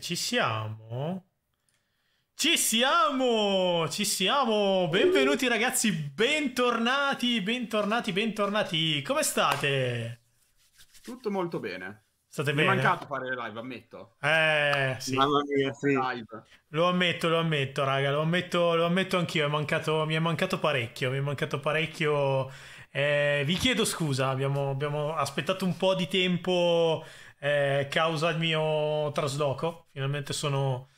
Ci siamo? Ci siamo! Ci siamo! Benvenuti ragazzi, bentornati, bentornati, bentornati. Come state? Tutto molto bene. State Mi bene? è mancato fare le live, ammetto. Eh, sì. Mamma mia, sì. Live. Lo ammetto, lo ammetto, raga, lo ammetto, lo ammetto anch'io. mi è mancato parecchio, mi è mancato parecchio. Eh, vi chiedo scusa, abbiamo, abbiamo aspettato un po' di tempo eh, causa il mio trasloco. Finalmente sono,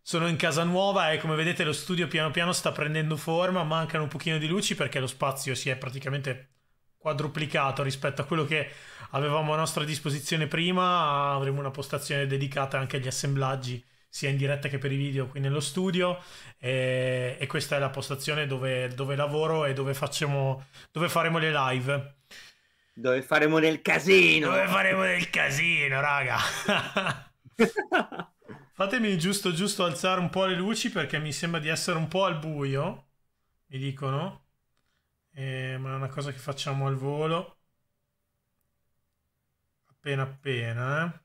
sono in casa nuova e come vedete lo studio piano piano sta prendendo forma, mancano un pochino di luci perché lo spazio si è praticamente quadruplicato rispetto a quello che avevamo a nostra disposizione prima, avremo una postazione dedicata anche agli assemblaggi sia in diretta che per i video qui nello studio e, e questa è la postazione dove, dove lavoro e dove, facciamo, dove faremo le live dove faremo del casino. Dove faremo del casino, raga. Fatemi giusto giusto alzare un po' le luci perché mi sembra di essere un po' al buio, mi dicono. Eh, ma è una cosa che facciamo al volo. Appena appena, eh.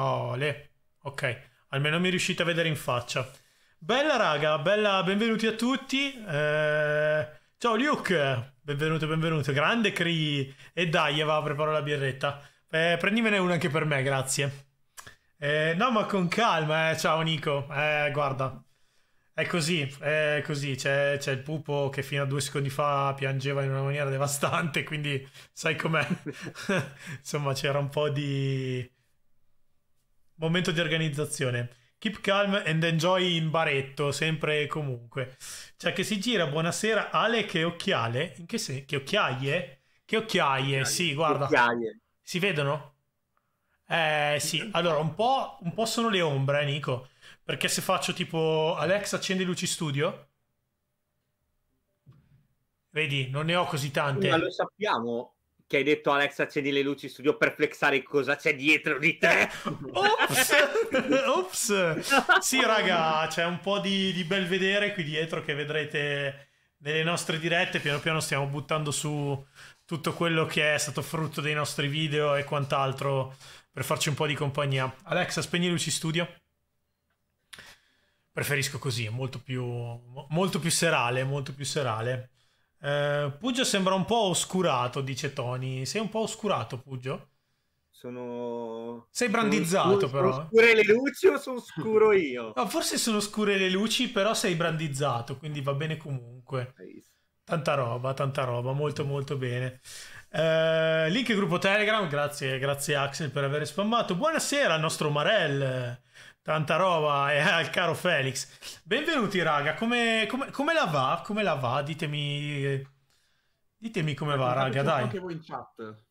Ole. Ok, almeno mi riuscite a vedere in faccia. Bella raga, bella, benvenuti a tutti. Eh... Ciao Luke, benvenuto, benvenuto. Grande Cree. E dai, va, a preparare la birretta. Eh, prendimene una anche per me, grazie. Eh, no, ma con calma, eh. Ciao Nico. Eh, guarda. È così, è così. C'è, c'è, il pupo che fino a due secondi fa piangeva in una maniera devastante, quindi sai com'è. Insomma, c'era un po' di momento di organizzazione. Keep calm and enjoy in baretto, sempre e comunque. Cioè che si gira, buonasera, Ale che occhiale. In che senso? Che occhiaie? Che occhiaie, occhiaie. sì, guarda. Occhiaie. Si vedono? Eh sì, allora un po', un po', sono le ombre, eh, Nico. Perché se faccio tipo Alex accende luci studio. Vedi, non ne ho così tante. Ma lo sappiamo che hai detto Alex accendi le luci in studio per flexare cosa c'è dietro di te. Ops, ops. Sì raga, c'è un po' di, di bel vedere qui dietro che vedrete nelle nostre dirette. Piano piano stiamo buttando su tutto quello che è stato frutto dei nostri video e quant'altro per farci un po' di compagnia. Alexa, spegni le luci studio. Preferisco così, è molto più, molto più serale, molto più serale. Eh, Puggio sembra un po' oscurato, dice Tony. Sei un po' oscurato, Puggio? Sono... Sei brandizzato sono, però. Sono eh. scure le luci o sono scuro io? No, forse sono scure le luci, però sei brandizzato, quindi va bene comunque. Tanta roba, tanta roba, molto molto bene. Uh, link gruppo Telegram, grazie, grazie Axel per aver spammato. Buonasera al nostro Marel. Tanta roba, eh, al caro Felix. Benvenuti, raga. Come, come, come, la va? Come la va? Ditemi. Ditemi come va, raga. Dai. Anche voi in chat.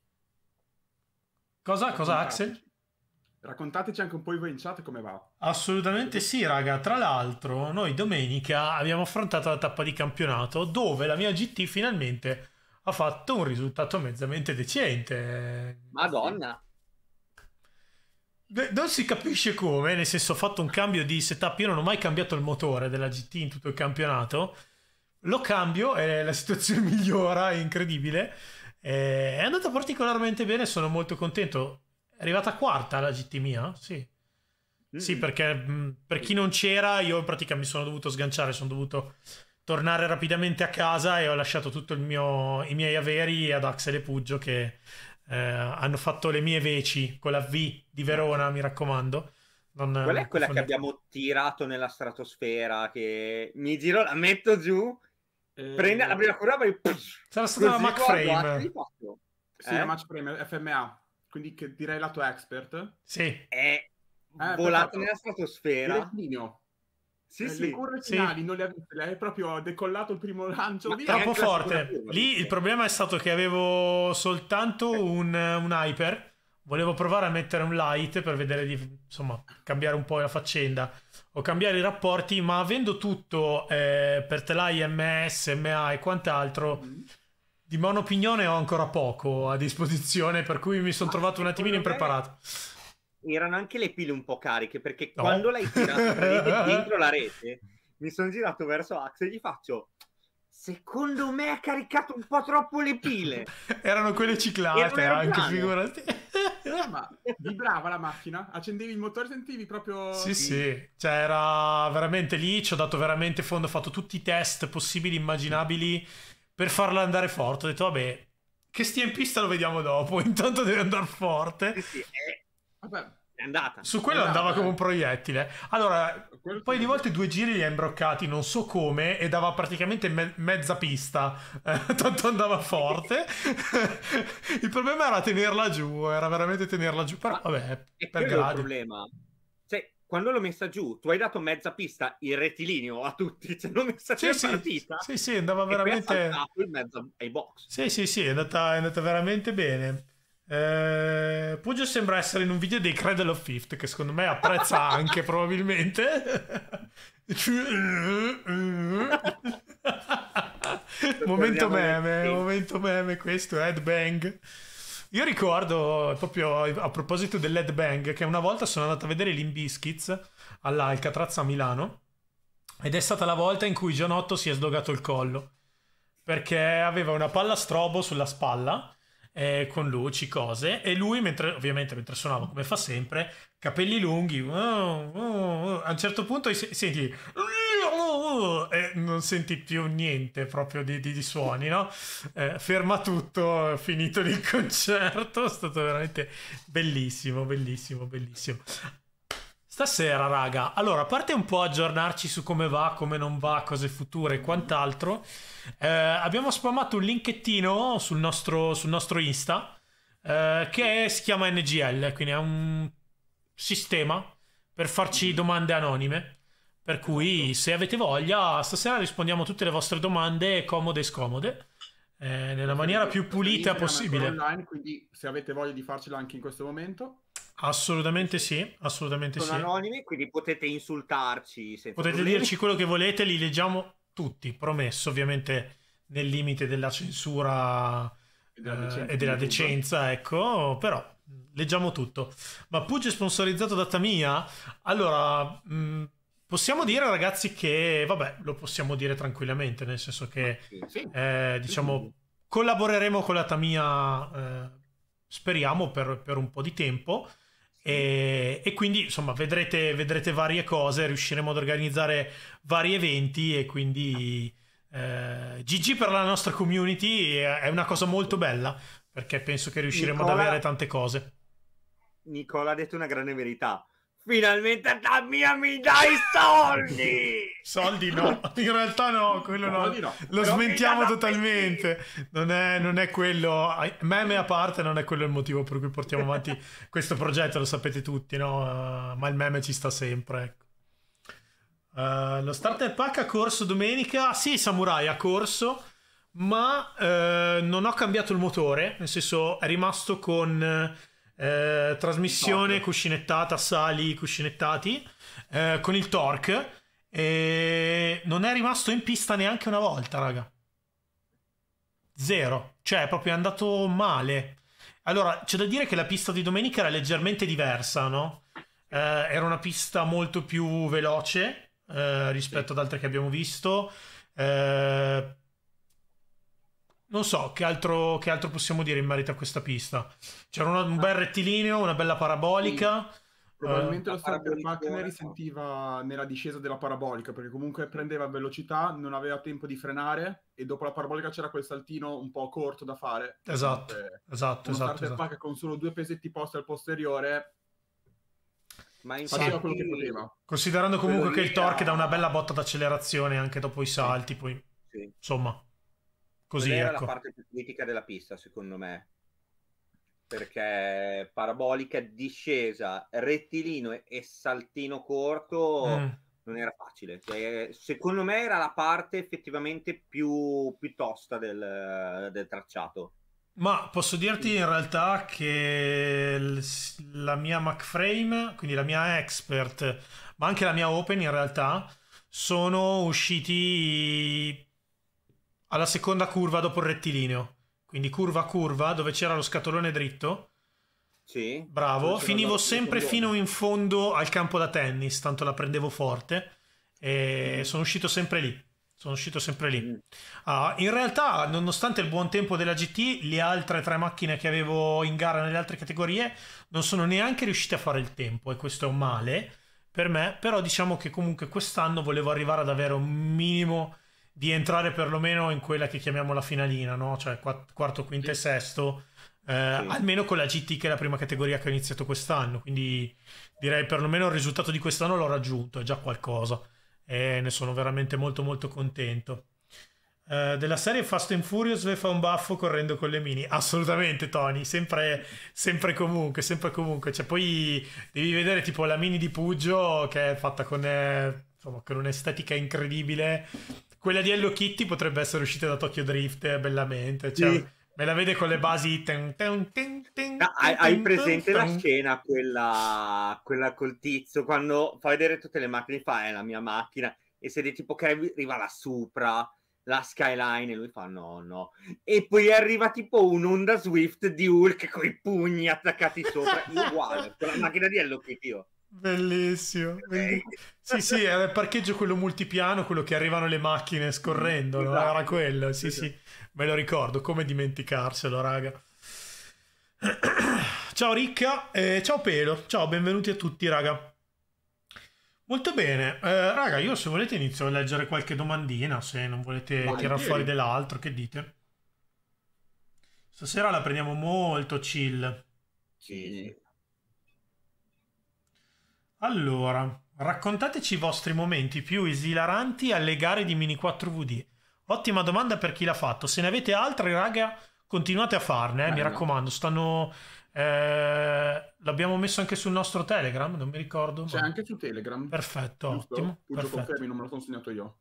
Cosa, cosa, Axel? Raccontateci anche un po' voi in chat come va. Assolutamente sì, raga. Tra l'altro, noi domenica abbiamo affrontato la tappa di campionato dove la mia GT finalmente ha fatto un risultato mezzamente decente. Madonna. Non si capisce come, nel senso ho fatto un cambio di setup, io non ho mai cambiato il motore della GT in tutto il campionato, lo cambio e la situazione migliora, è incredibile, eh, è andata particolarmente bene, sono molto contento, è arrivata quarta la GT mia, sì, sì mm. perché mm, per chi non c'era io in pratica mi sono dovuto sganciare, sono dovuto tornare rapidamente a casa e ho lasciato tutti i miei averi ad Axel e Puggio che eh, hanno fatto le mie veci con la V di Verona, mi raccomando. Non, Qual è quella fondente. che abbiamo tirato nella stratosfera? Che mi giro, la metto giù, eh... prende la prima curva e sarà stata la Mac Frame. Sì, eh? la Mac Frame FMA, quindi che direi la tua expert. Sì. È eh, volata nella stratosfera. Direttinio. Sì, eh, sì, le curve finali sì. non le ha viste, proprio decollato il primo lancio. Lì troppo ecco, forte. Ecco, ecco. Lì il problema è stato che avevo soltanto un, un, hyper. Volevo provare a mettere un light per vedere di insomma cambiare un po' la faccenda o cambiare i rapporti, ma avendo tutto eh, per telai MS, MA e quant'altro. Mm-hmm. Di monopignone ho ancora poco a disposizione, per cui mi sono trovato un attimino impreparato. È erano anche le pile un po' cariche perché no. quando l'hai tirato dentro la rete mi sono girato verso Axe e gli faccio secondo me ha caricato un po' troppo le pile erano quelle ciclate erano anche figurati eh, ma vibrava la macchina accendevi il motore sentivi proprio sì sì, sì. cioè era veramente lì ci ho dato veramente fondo ho fatto tutti i test possibili immaginabili per farla andare forte ho detto vabbè che stia in pista lo vediamo dopo intanto deve andare forte sì, sì. Vabbè. È andata. Su quello andava eh. come un proiettile. Allora, quello poi di volte due giri li ha imbroccati, non so come, e dava praticamente me- mezza pista. Eh, tanto andava forte. il problema era tenerla giù, era veramente tenerla giù. Però, Ma vabbè, è per gradi. il problema. Cioè, quando l'ho messa giù, tu hai dato mezza pista in rettilineo a tutti, cioè l'ho messa sì, sì, partita. Sì, sì, andava veramente... E in mezzo ai box. Sì, sì, sì, è andata, è andata veramente bene. Eh, Puggio sembra essere in un video dei Cradle of Fifth che secondo me apprezza anche probabilmente. momento meme, momento meme questo, headbang. Io ricordo proprio a proposito dell'headbang che una volta sono andato a vedere l'Inbiscuits all'Alcatraz a Milano ed è stata la volta in cui Gianotto si è sdogato il collo perché aveva una palla strobo sulla spalla eh, con luci, cose. E lui, mentre, ovviamente, mentre suonava come fa sempre, capelli lunghi, oh, oh, oh, a un certo punto senti. E non senti più niente proprio di, di, di suoni, no? Eh, ferma tutto, finito il concerto, è stato veramente bellissimo, bellissimo, bellissimo. Stasera, raga, allora, a parte un po' aggiornarci su come va, come non va, cose future e quant'altro, eh, abbiamo spammato un linkettino sul nostro, sul nostro Insta eh, che si chiama NGL, quindi è un sistema per farci mm-hmm. domande anonime. Per cui, esatto. se avete voglia, stasera rispondiamo a tutte le vostre domande, comode e scomode. Eh, nella maniera più pulita possibile. Online, quindi se avete voglia di farcela anche in questo momento, Assolutamente sì, assolutamente Sono sì. anonimi, quindi potete insultarci. potete problemi. dirci quello che volete, li leggiamo tutti, promesso, ovviamente nel limite della censura e della eh, decenza, eh, ecco, però mm, leggiamo tutto. Ma Pugge è sponsorizzato da Tamia? Allora, mh, mm, possiamo dire ragazzi che, vabbè, lo possiamo dire tranquillamente, nel senso che, sì, sì. Eh, diciamo, collaboreremo con la Tamia, eh, speriamo, per, per un po' di tempo e, e, quindi insomma vedrete, vedrete, varie cose, riusciremo ad organizzare vari eventi e quindi eh, GG per la nostra community è una cosa molto bella perché penso che riusciremo Nicola, ad avere tante cose. Nicola ha detto una grande verità, Finalmente dammi mi dai soldi! soldi no, in realtà no, quello no. no. no. Lo Però smentiamo totalmente. Non è, non è, quello, meme a parte, non è quello il motivo per cui portiamo avanti questo progetto, lo sapete tutti, no? Uh, ma il meme ci sta sempre, Uh, lo starter pack ha corso domenica. Ah, sì, Samurai ha corso, ma uh, non ho cambiato il motore. Nel senso, è rimasto con eh, trasmissione cuscinettata, sali cuscinettati eh, con il torque. E non è rimasto in pista neanche una volta, raga. Zero, cioè è proprio andato male. Allora, c'è da dire che la pista di domenica era leggermente diversa, no? Eh, era una pista molto più veloce eh, rispetto ad altre che abbiamo visto. Eh, non so che altro, che altro, possiamo dire in merito a questa pista. C'era un, un ah. bel rettilineo, una bella parabolica. Sì. Probabilmente uh, lo Starter Pack risentiva nella discesa della parabolica, perché comunque prendeva velocità, non aveva tempo di frenare e dopo la parabolica c'era quel saltino un po' corto da fare. Esatto, esatto, esatto. Starter esatto. Pack con solo due pesetti posti al posteriore ma infatti, faceva quello che poteva. Considerando comunque che il torque dà una bella botta d'accelerazione anche dopo i salti, poi sì. insomma... Così, Quella ecco. era la ecco. parte più critica della pista, secondo me. Perché parabolica, discesa, rettilineo e, saltino corto mm. non era facile. Cioè, secondo me era la parte effettivamente più, più tosta del, del tracciato. Ma posso dirti in realtà che la mia McFrame, quindi la mia Expert, ma anche la mia Open in realtà, sono usciti alla seconda curva dopo il rettilineo. Quindi curva a curva, dove c'era lo scatolone dritto. Sì. Bravo. Finivo sempre fino in fondo al campo da tennis, tanto la prendevo forte. E mm. sono uscito sempre lì. Sono uscito sempre lì. Mm. Uh, in realtà, nonostante il buon tempo della GT, le altre tre macchine che avevo in gara nelle altre categorie non sono neanche riuscite a fare il tempo, e questo è un male per me. Però diciamo che comunque quest'anno volevo arrivare ad avere un minimo di entrare perlomeno in quella che chiamiamo la finalina, no? cioè quarto, quinto sì. e sesto, eh, sì. almeno con la GT che è la prima categoria che ha iniziato quest'anno, quindi direi perlomeno il risultato di quest'anno l'ho raggiunto, è già qualcosa e ne sono veramente molto molto contento. Eh, della serie Fast and Furious ve fa un baffo correndo con le mini assolutamente Tony sempre, sempre comunque sempre comunque cioè, poi devi vedere tipo la mini di Puggio che è fatta con eh, insomma, con un'estetica incredibile quella di Hello Kitty potrebbe essere uscita da Tokyo Drift eh, bellamente. Cioè, sì. Me la vede con le basi. Ten, ten, ten, no, ah, hai, hai, presente la scena, quella, quella col tizio, quando fa vedere tutte le macchine, fa è la mia macchina, e se di tipo che arriva la Supra, la Skyline, e lui fa no, no. E poi arriva tipo un'onda Swift di Hulk con i pugni attaccati sopra, uguale, con la macchina di Hello Kitty Oh. Bellissimo. Sì, sì, era il parcheggio quello multipiano, quello che arrivano le macchine scorrendo, esatto. era quello, sì, sì, me lo ricordo, come dimenticarselo, raga. ciao Ricca, eh, ciao Pelo, ciao, benvenuti a tutti, raga. Molto bene, eh, raga, io se volete inizio a leggere qualche domandina, se non volete Vai, tirare fuori dell'altro, che dite? Stasera la prendiamo molto chill. Sì. Allora, raccontateci i vostri momenti più esilaranti alle gare di Mini 4VD. Ottima domanda per chi l'ha fatto. Se ne avete altre, raga, continuate a farne, eh, mi raccomando. Stanno... Eh, l'abbiamo messo anche sul nostro Telegram, non mi ricordo. C'è ma... anche su Telegram. Perfetto, Giusto? ottimo. Puggio perfetto. confermi, non me l'ho consegnato io.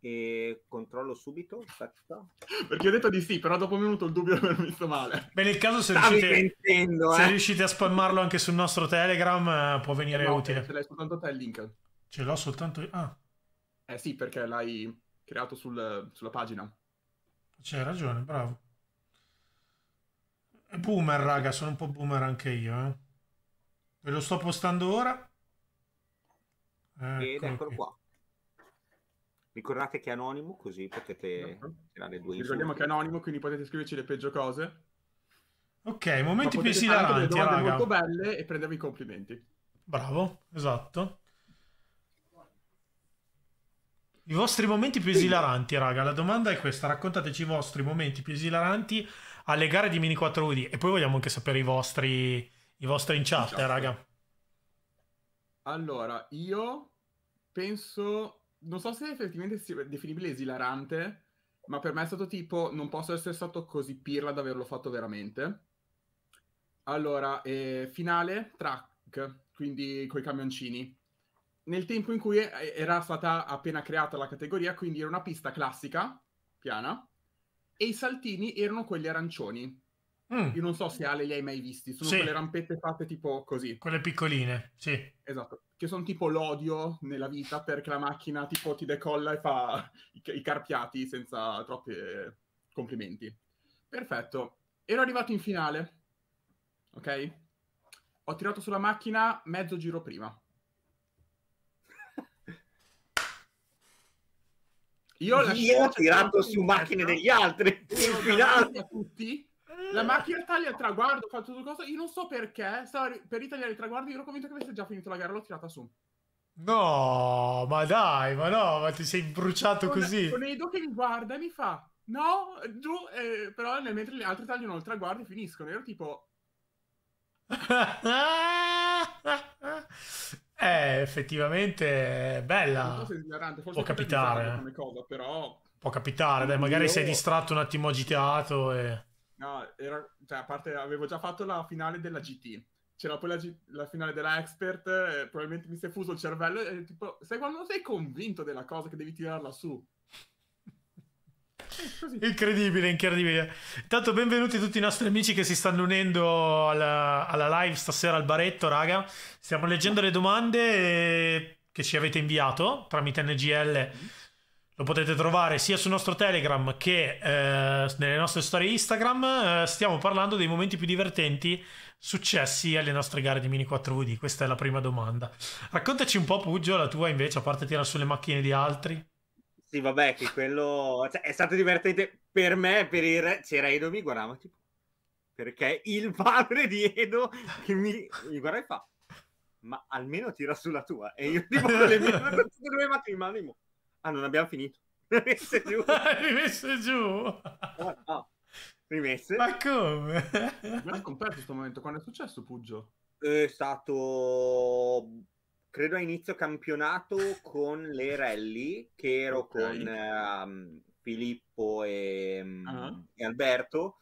E controllo subito. Aspetta. Perché ho detto di sì, però dopo un minuto il dubbio mi l'ho messo male. Beh, nel caso se riuscite, mentendo, eh? riuscite, a spammarlo anche sul nostro Telegram, eh, può venire no, utile. Ce l'hai soltanto te il link. Ce l'ho soltanto io. Ah. Eh sì, perché l'hai creato sul, sulla pagina. C'hai ragione, bravo. È boomer, raga, sono un po' boomer anche io. Eh. Ve lo sto postando ora. Ecco Ed eccolo qui. qua. Ricordate che è anonimo, così potete esatto. tirare due Ricordiamo che è anonimo, quindi potete scriverci le peggio cose. Ok, momenti più esilaranti, raga. molto belle e prendervi i complimenti. Bravo, esatto. I vostri momenti più esilaranti, raga. La domanda è questa: raccontateci i vostri momenti più esilaranti alle gare di Mini 4 Udi. E poi vogliamo anche sapere i vostri, i vostri in chat, in chat. Eh, raga. Allora, io penso non so se effettivamente sia definibile esilarante, ma per me è stato tipo, non posso essere stato così pirla ad averlo fatto veramente. Allora, eh, finale, track, quindi coi camioncini. Nel tempo in cui era stata appena creata la categoria, quindi era una pista classica, piana, e i saltini erano quelli arancioni. Mm. Io non so se Ale li hai mai visti, sono sì. quelle rampette fatte tipo così. Quelle piccoline, sì. Esatto, che sono tipo l'odio nella vita perché la macchina tipo ti decolla e fa i, i carpiati senza troppi eh, complimenti. Perfetto, ero arrivato in finale, ok? Ho tirato sulla macchina mezzo giro prima. Io, Io ho tirato su macchine degli altri. in finale. a tutti la macchina taglia il traguardo, ho tutto cosa. Io non so perché, stava per ritagliare il traguardo, io ero convinto che avesse già finito la gara, l'ho tirata su. No, ma dai, ma no, ma ti sei bruciato con, così. Con Edo che mi guarda e mi fa, no, giù, eh, però nel mentre gli altri tagliano il traguardo e finiscono. Ero tipo... eh, effettivamente bella. So Può capitare. Eh. Cosa, però... Può capitare, dai, magari Dio. sei distratto un attimo agitato e... No, era, cioè, a parte avevo già fatto la finale della GT. C'era poi la, la finale della Expert, eh, probabilmente mi si è fuso il cervello. eh, tipo, sai quando sei convinto della cosa che devi tirarla su? Così. Incredibile, incredibile. Intanto benvenuti tutti i nostri amici che si stanno unendo alla, alla live stasera al baretto, raga. Stiamo leggendo le domande eh, che ci avete inviato tramite NGL lo potete trovare sia sul nostro Telegram che eh, nelle nostre storie Instagram. Eh, stiamo parlando dei momenti più divertenti successi alle nostre gare di Mini 4VD. Questa è la prima domanda. Raccontaci un po', Puggio, la tua invece, a parte tirare sulle macchine di altri. Sì, vabbè, che quello cioè, è stato divertente per me, per il re. C'era Edo, mi guardava tipo. Perché il padre di Edo mi, mi guarda e fa. Ma almeno tira sulla tua. E io tipo con le mie due macchine in mano. Ah, non abbiamo finito. Rimesse giù. Rimesse giù. No, ah, no. Rimesse. Ma come? Ma è comperso questo momento. Quando è successo, Puggio? È stato credo a inizio campionato con le rally che ero okay. con um, Filippo e, uh-huh. e, Alberto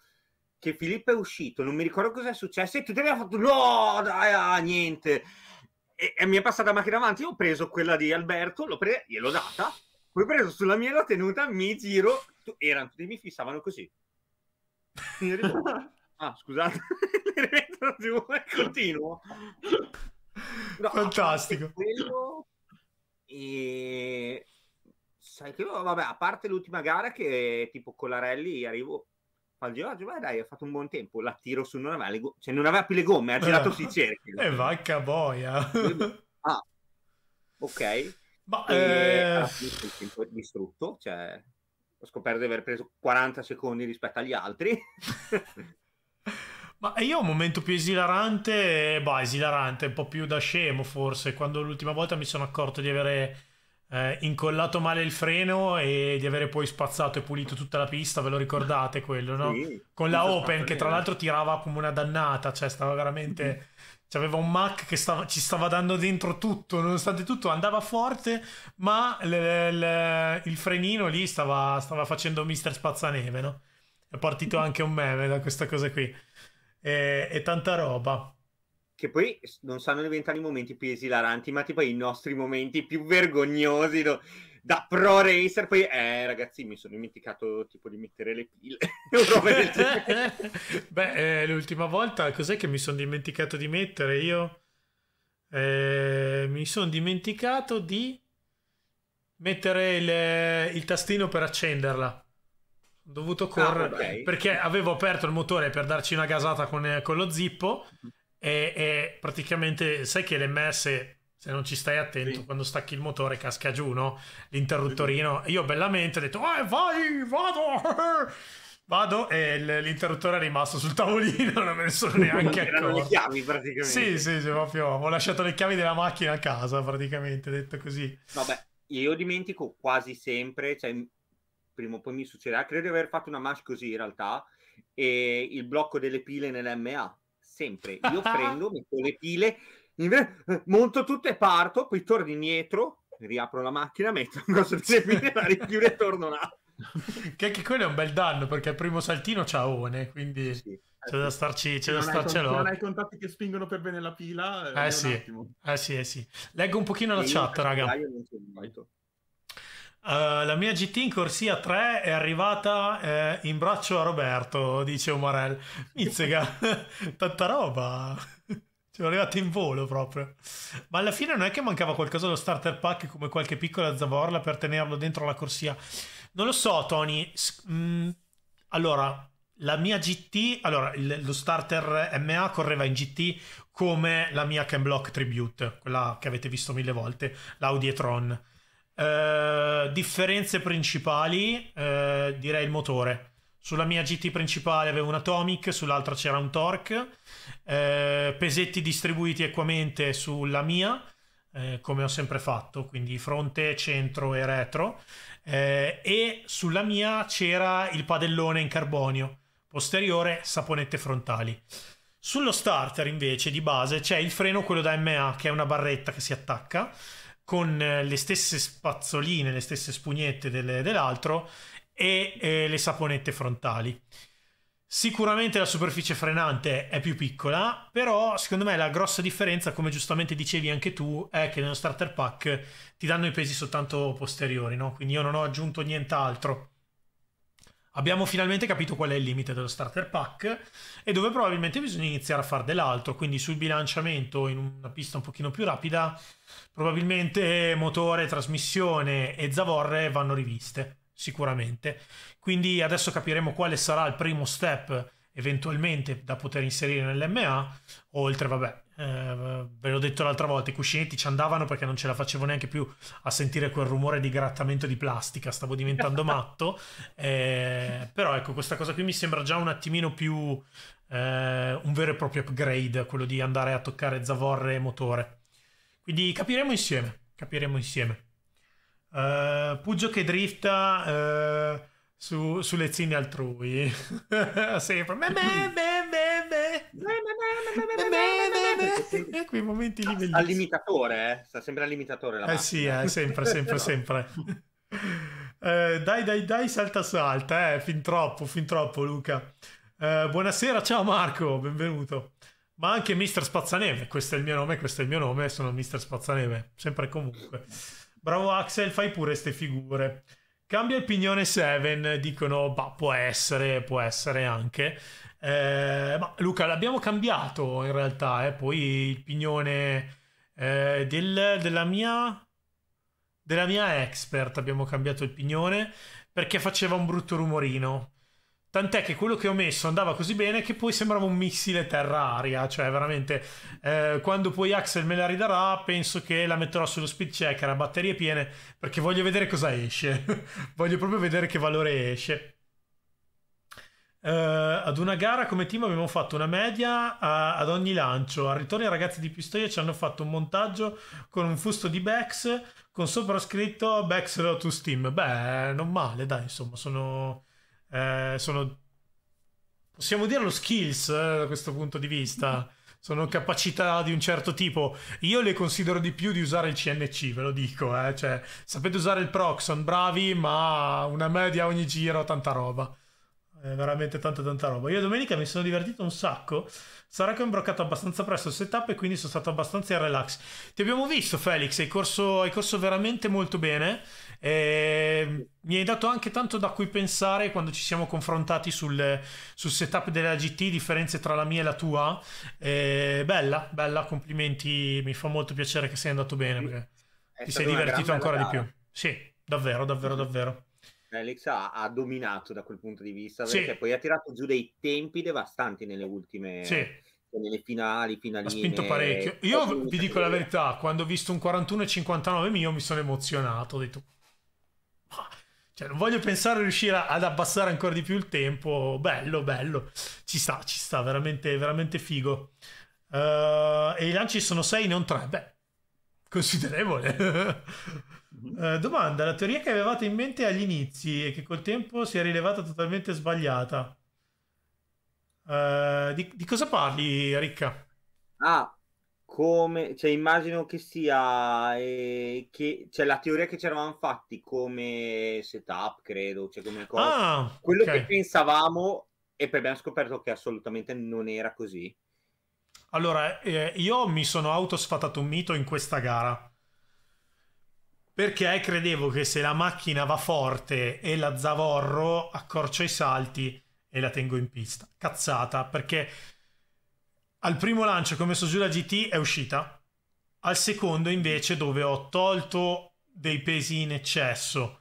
che Filippo è uscito non mi ricordo cosa è successo e tutti abbiamo fatto no dai ah, niente e, e, mi è passata la macchina davanti ho preso quella di Alberto l'ho presa gliel'ho data poi preso sulla mia la tenuta, mi giro, tu, erano tutti, mi fissavano così. ah, scusate, mi giù e eh, continuo. No, Fantastico. Quello... E... Sai che no, vabbè, a parte l'ultima gara che tipo Collarelli arrivo fa il giraggio, ah, vai dai, ha fatto un buon tempo, la tiro su, non aveva, go- cioè, non aveva più le gomme, ha girato eh, sui cerchi. E eh, vacca boia. Ah, ok ma, eh... tempo distrutto, cioè, ho scoperto di aver preso 40 secondi rispetto agli altri. Ma io ho un momento più esilarante, eh, bah, esilarante, un po' più da scemo forse, quando l'ultima volta mi sono accorto di avere eh, incollato male il freno e di avere poi spazzato e pulito tutta la pista, ve lo ricordate quello, no? Sì, Con la Open che tra l'altro tirava come una dannata, cioè stava veramente mm-hmm. C'aveva un Mac che stava, ci stava dando dentro tutto, nonostante tutto andava forte, ma le, le, il frenino lì stava, stava, facendo Mister Spazzaneve, no? È partito anche un meme da questa cosa qui. E, e tanta roba. Che poi non sanno diventare i momenti più esilaranti, ma tipo i nostri momenti più vergognosi. Do- da pro racer, poi eh ragazzi mi sono dimenticato tipo di mettere le pile. Beh, eh, l'ultima volta cos'è che mi sono dimenticato di mettere io? Eh, mi sono dimenticato di mettere il, il, tastino per accenderla. Ho dovuto correre ah, okay. perché avevo aperto il motore per darci una gasata con, con lo zippo. Mm-hmm. E, e, praticamente sai che le l'MS se non ci stai attento, sì. quando stacchi il motore casca giù, no? L'interruttorino. Io bellamente ho detto, eh, vai, vado! Vado e l'interruttore è rimasto sul tavolino, non me ne sono neanche accorto. le chiavi praticamente. sì, sì, proprio. Ho lasciato le chiavi della macchina a casa praticamente, detto così. Vabbè, io dimentico quasi sempre, cioè prima o poi mi succederà, credo di aver fatto una mash così in realtà, e il blocco delle pile nell'MA, sempre. Io prendo, metto le pile Inve- eh, monto tutto e parto, poi torno indietro, riapro la macchina, metto un grosso la richiudo e torno là. che, anche quello è un bel danno perché il primo saltino c'ha one, quindi sì, c'è da starci, c'è da starcelo. Non hai contatti che spingono per bene la pila. Eh, eh sì. eh sì, eh sì. Leggo un pochino la e chat, raga. Uh, la mia GT in corsia 3 è arrivata eh, in braccio a Roberto, dice Omarel. Mizzica, tanta roba. Siamo arrivati in volo proprio. Ma alla fine non è che mancava qualcosa dello starter pack come qualche piccola zavorla per tenerlo dentro la corsia. Non lo so, Tony. Mm, allora, la mia GT, allora lo starter MA correva in GT come la mia Ken Block Tribute, quella che avete visto mille volte, l'Audi e-tron. Eh, differenze principali, eh, direi il motore sulla mia GT principale avevo un Atomic, sull'altra c'era un Torque, eh, pesetti distribuiti equamente sulla mia, eh, come ho sempre fatto, quindi fronte, centro e retro, eh, e sulla mia c'era il padellone in carbonio, posteriore saponette frontali. Sullo starter invece di base c'è il freno, quello da MA, che è una barretta che si attacca con eh, le stesse spazzoline, le stesse spugnette delle, dell'altro e eh, le saponette frontali. Sicuramente la superficie frenante è più piccola, però secondo me la grossa differenza, come giustamente dicevi anche tu, è che nello starter pack ti danno i pesi soltanto posteriori, no? quindi io non ho aggiunto nient'altro. Abbiamo finalmente capito qual è il limite dello starter pack e dove probabilmente bisogna iniziare a fare dell'altro, quindi sul bilanciamento in una pista un pochino più rapida, probabilmente motore, trasmissione e zavorre vanno riviste sicuramente. Quindi adesso capiremo quale sarà il primo step eventualmente da poter inserire nell'MA, oltre, vabbè, eh, ve l'ho detto l'altra volta, i cuscinetti ci andavano perché non ce la facevo neanche più a sentire quel rumore di grattamento di plastica, stavo diventando matto, eh, però ecco, questa cosa qui mi sembra già un attimino più eh, un vero e proprio upgrade, quello di andare a toccare zavorre e motore. Quindi capiremo insieme, capiremo insieme. Uh, Puggio che drifta uh, su, sulle zinne altrui. Sempre. Me, Quei momenti lì bellissimi. Al limitatore, eh? Sta sempre al limitatore la Eh sì, eh, sempre, sempre, sempre. Uh, dai, dai, dai, salta, salta, eh, fin troppo, fin troppo, Luca. Uh, buonasera, ciao Marco, benvenuto. Ma anche Mister Spazzaneve, questo è il mio nome, questo è il mio nome, sono Mister Spazzaneve, sempre e comunque. Bravo Axel, fai pure ste figure. Cambia il pignone Seven, dicono, bah, può essere, può essere anche. Eh, ma Luca, l'abbiamo cambiato in realtà, eh? poi il pignone eh, del, della, mia, della mia expert abbiamo cambiato il pignone perché faceva un brutto rumorino. Tant'è che quello che ho messo andava così bene che poi sembrava un missile terra-aria, cioè veramente eh, quando poi Axel me la ridarà penso che la metterò sullo speed checker a batterie piene perché voglio vedere cosa esce, voglio proprio vedere che valore esce. Eh, ad una gara come team abbiamo fatto una media a, eh, ad ogni lancio, al ritorno i ragazzi di Pistoia ci hanno fatto un montaggio con un fusto di Bex con sopra scritto Bex Lotus Team, beh non male dai insomma sono eh, sono, possiamo dirlo, skills eh, da questo punto di vista. Sono capacità di un certo tipo. Io le considero di più di usare il CNC, ve lo dico. Eh. Cioè, sapete usare il proc, bravi, ma una media ogni giro, tanta roba. È eh, veramente tanta tanta roba. Io domenica mi sono divertito un sacco. Sarà che ho imbroccato abbastanza presto il setup e quindi sono stato abbastanza in relax. Ti abbiamo visto, Felix. Hai corso, hai corso veramente molto bene. E ehm, mi hai dato anche tanto da cui pensare quando ci siamo confrontati sul, sul setup della GT, differenze tra la mia e la tua. Eh, bella, bella, complimenti, mi fa molto piacere che sei andato bene perché ti sei divertito ancora gara. di più. Sì, davvero, davvero, davvero. Alex ha, ha, dominato da quel punto di vista perché poi ha tirato giù dei tempi devastanti nelle ultime sì. nelle finali, finali. Ha spinto parecchio. Io vi dico la verità, quando ho visto un 41,59 mio mi sono emozionato, ho detto Ah, cioè, non voglio pensare a riuscire ad abbassare ancora di più il tempo. Bello, bello. Ci sta, ci sta, veramente, veramente figo. Uh, e i lanci sono 6, non 3. Beh, considerevole. uh, domanda, la teoria che avevate in mente agli inizi e che col tempo si è rilevata totalmente sbagliata. Uh, di, di, cosa parli, Ricca? Ah, come, cioè immagino che sia eh, che, cioè, la teoria che ci eravamo fatti come setup, credo, cioè come cosa. Ah, quello okay. che pensavamo e poi abbiamo scoperto che assolutamente non era così. Allora, eh, io mi sono autosfatato un mito in questa gara. Perché credevo che se la macchina va forte e la zavorro, accorcio i salti e la tengo in pista. Cazzata, perché al primo lancio che ho messo giù la GT è uscita, al secondo invece dove ho tolto dei pesi in eccesso,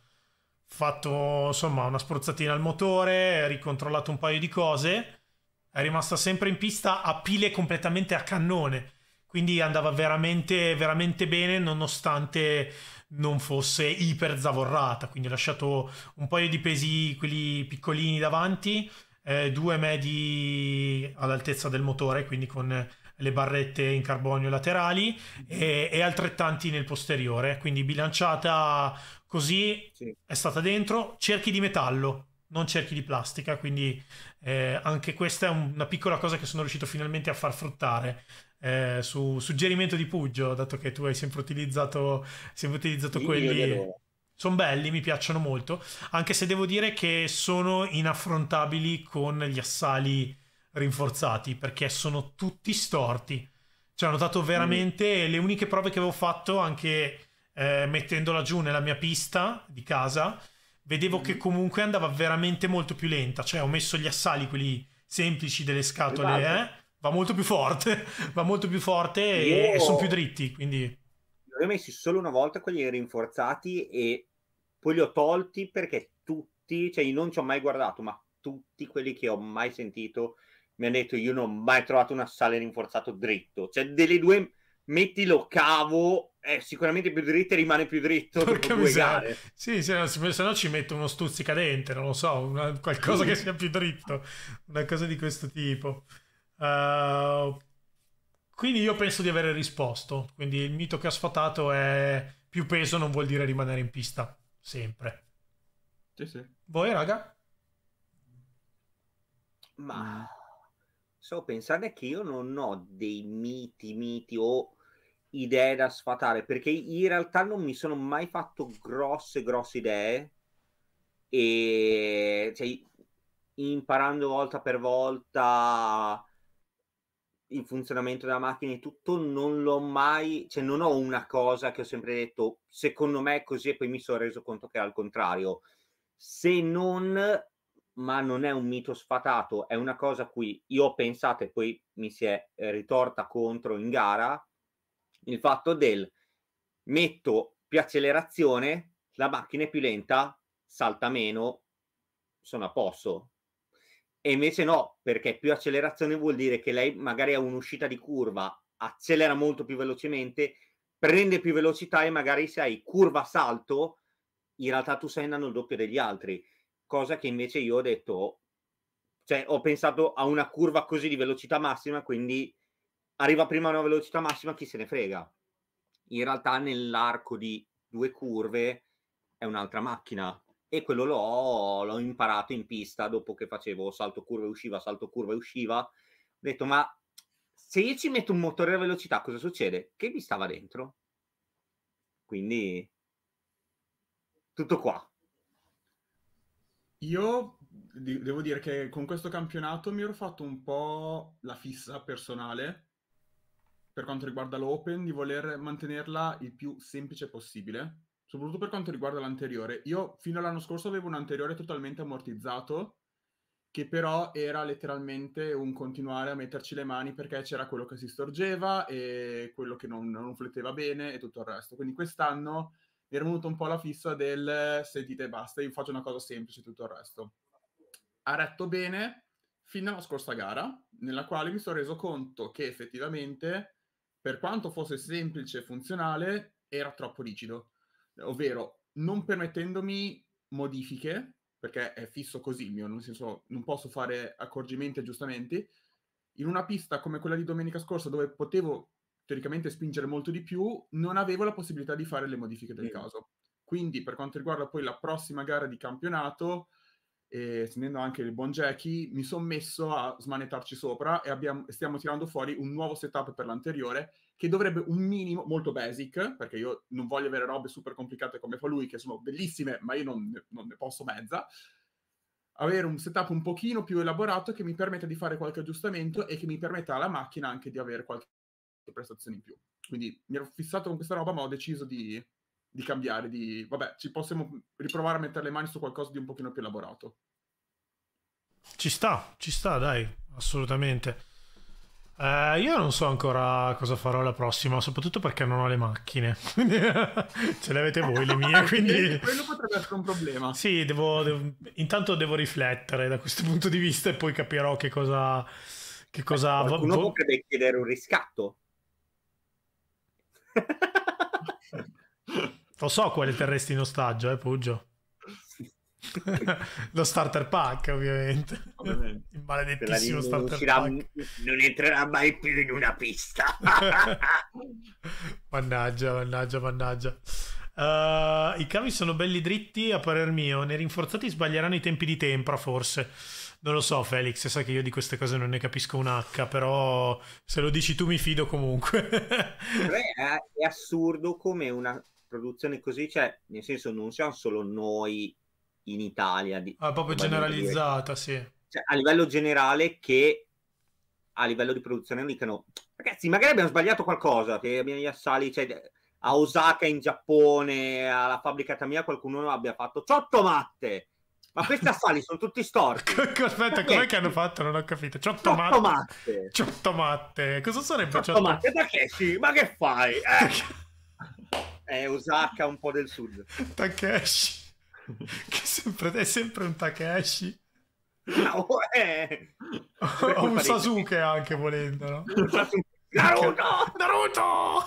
fatto insomma una spruzzatina al motore, ricontrollato un paio di cose, è rimasta sempre in pista a pile completamente a cannone, quindi andava veramente, veramente bene nonostante non fosse iper zavorrata, quindi ho lasciato un paio di pesi, quelli piccolini davanti, eh, due medi all'altezza del motore, quindi con le barrette in carbonio laterali e, e altrettanti nel posteriore, quindi bilanciata così sì. è stata dentro, cerchi di metallo, non cerchi di plastica, quindi eh, anche questa è un, una piccola cosa che sono riuscito finalmente a far fruttare. Eh, su suggerimento di Puggio, dato che tu hai sempre utilizzato, sempre utilizzato sì, quelli. Sono belli, mi piacciono molto, anche se devo dire che sono inaffrontabili con gli assali rinforzati, perché sono tutti storti. Cioè, ho notato mm. veramente mm. le uniche prove che avevo fatto, anche eh, mettendola giù nella mia pista di casa, vedevo mm. che comunque andava veramente molto più lenta. Cioè, ho messo gli assali, quelli semplici delle scatole, esatto. eh? va molto più forte, va molto più forte e, e sono più dritti, quindi li ho messi solo una volta quelli rinforzati e poi li ho tolti perché tutti, cioè io non ci ho mai guardato, ma tutti quelli che ho mai sentito mi hanno detto io non ho mai trovato un assale rinforzato dritto. Cioè delle due mettilo cavo è sicuramente più dritto e rimane più dritto Porca miseria. Sì, se no, se no, ci metto uno stuzzicadente, non lo so, una, qualcosa che sia più dritto, una cosa di questo tipo. Uh, quindi io penso di avere risposto. Quindi il mito che ha sfatato è più peso non vuol dire rimanere in pista, sempre. Sì, sì. Voi, raga? Ma mm. so pensando che io non ho dei miti, miti o idee da sfatare, perché in realtà non mi sono mai fatto grosse, grosse idee. E cioè, imparando volta per volta il funzionamento della macchina e tutto, non l'ho mai, cioè non ho una cosa che ho sempre detto, secondo me è così e poi mi sono reso conto che è al contrario. Se non, ma non è un mito sfatato, è una cosa a cui io ho pensato e poi mi si è eh, ritorta contro in gara, il fatto del metto più accelerazione, la macchina è più lenta, salta meno, sono a posto. E invece no, perché più accelerazione vuol dire che lei magari ha un'uscita di curva, accelera molto più velocemente, prende più velocità e magari se hai curva salto, in realtà tu stai andando il doppio degli altri. Cosa che invece io ho detto, cioè ho pensato a una curva così di velocità massima, quindi arriva prima a una velocità massima, chi se ne frega. In realtà nell'arco di due curve è un'altra macchina, e quello l'ho, l'ho imparato in pista dopo che facevo salto curva e usciva, salto curva e usciva. Ho detto, ma se io ci metto un motore a velocità, cosa succede? Che mi stava dentro. Quindi, tutto qua. Io devo dire che con questo campionato mi ero fatto un po' la fissa personale per quanto riguarda l'Open di voler mantenerla il più semplice possibile soprattutto per quanto riguarda l'anteriore. Io fino all'anno scorso avevo un anteriore totalmente ammortizzato, che però era letteralmente un continuare a metterci le mani perché c'era quello che si storgeva e quello che non, non fletteva bene e tutto il resto. Quindi quest'anno mi era venuto un po' la fissa del sentite basta, io faccio una cosa semplice e tutto il resto. Ha retto bene fino alla scorsa gara, nella quale mi sono reso conto che effettivamente, per quanto fosse semplice e funzionale, era troppo rigido ovvero non permettendomi modifiche, perché è fisso così il mio, nel senso non posso fare accorgimenti e aggiustamenti, in una pista come quella di domenica scorsa dove potevo teoricamente spingere molto di più, non avevo la possibilità di fare le modifiche del sì. caso. Quindi per quanto riguarda poi la prossima gara di campionato, eh, anche il buon Jackie, mi sono messo a smanettarci sopra e abbiamo, stiamo tirando fuori un nuovo setup per l'anteriore che dovrebbe un minimo molto basic, perché io non voglio avere robe super complicate come fa lui, che sono bellissime, ma io non ne, non ne posso mezza, avere un setup un pochino più elaborato che mi permetta di fare qualche aggiustamento e che mi permetta alla macchina anche di avere qualche prestazione in più. Quindi mi ero fissato con questa roba, ma ho deciso di, di cambiare, di vabbè, ci possiamo riprovare a mettere le mani su qualcosa di un pochino più elaborato. Ci sta, ci sta, dai, assolutamente. Eh, io non so ancora cosa farò la prossima, soprattutto perché non ho le macchine. Ce le avete voi le mie, quindi... Quello potrebbe essere un problema. Sì, devo, devo... intanto devo riflettere da questo punto di vista e poi capirò che cosa... Che cosa... Qualcuno vo... potrebbe chiedere un riscatto. Lo so quale terresti in ostaggio, eh, Puggio. lo starter pack ovviamente, ovviamente. il maledettissimo starter uscirà, pack non entrerà mai più in una pista mannaggia mannaggia mannaggia uh, i cavi sono belli dritti a parer mio ne rinforzati sbaglieranno i tempi di tempra forse non lo so Felix sai che io di queste cose non ne capisco un H però se lo dici tu mi fido comunque è assurdo come una produzione così cioè nel senso non siamo solo noi in Italia. Di, ah, proprio generalizzata, sì. Cioè, a livello generale che a livello di produzione dicano ragazzi magari abbiamo sbagliato qualcosa che abbiamo gli assali cioè, a Osaka in Giappone alla fabbrica Tamiya qualcuno abbia fatto ciotto matte ma questi assali sono tutti storti aspetta com'è che hanno fatto non ho capito ciotto, matte. ciotto matte cosa sarebbe ciotto, ciotto matte Takeshi ma che fai eh. eh è Osaka un po' del sud Takeshi che sempre, è sempre un Takeshi. No, ah, oh, eh. o un Sasuke anche volendo, no? Naruto! Naruto!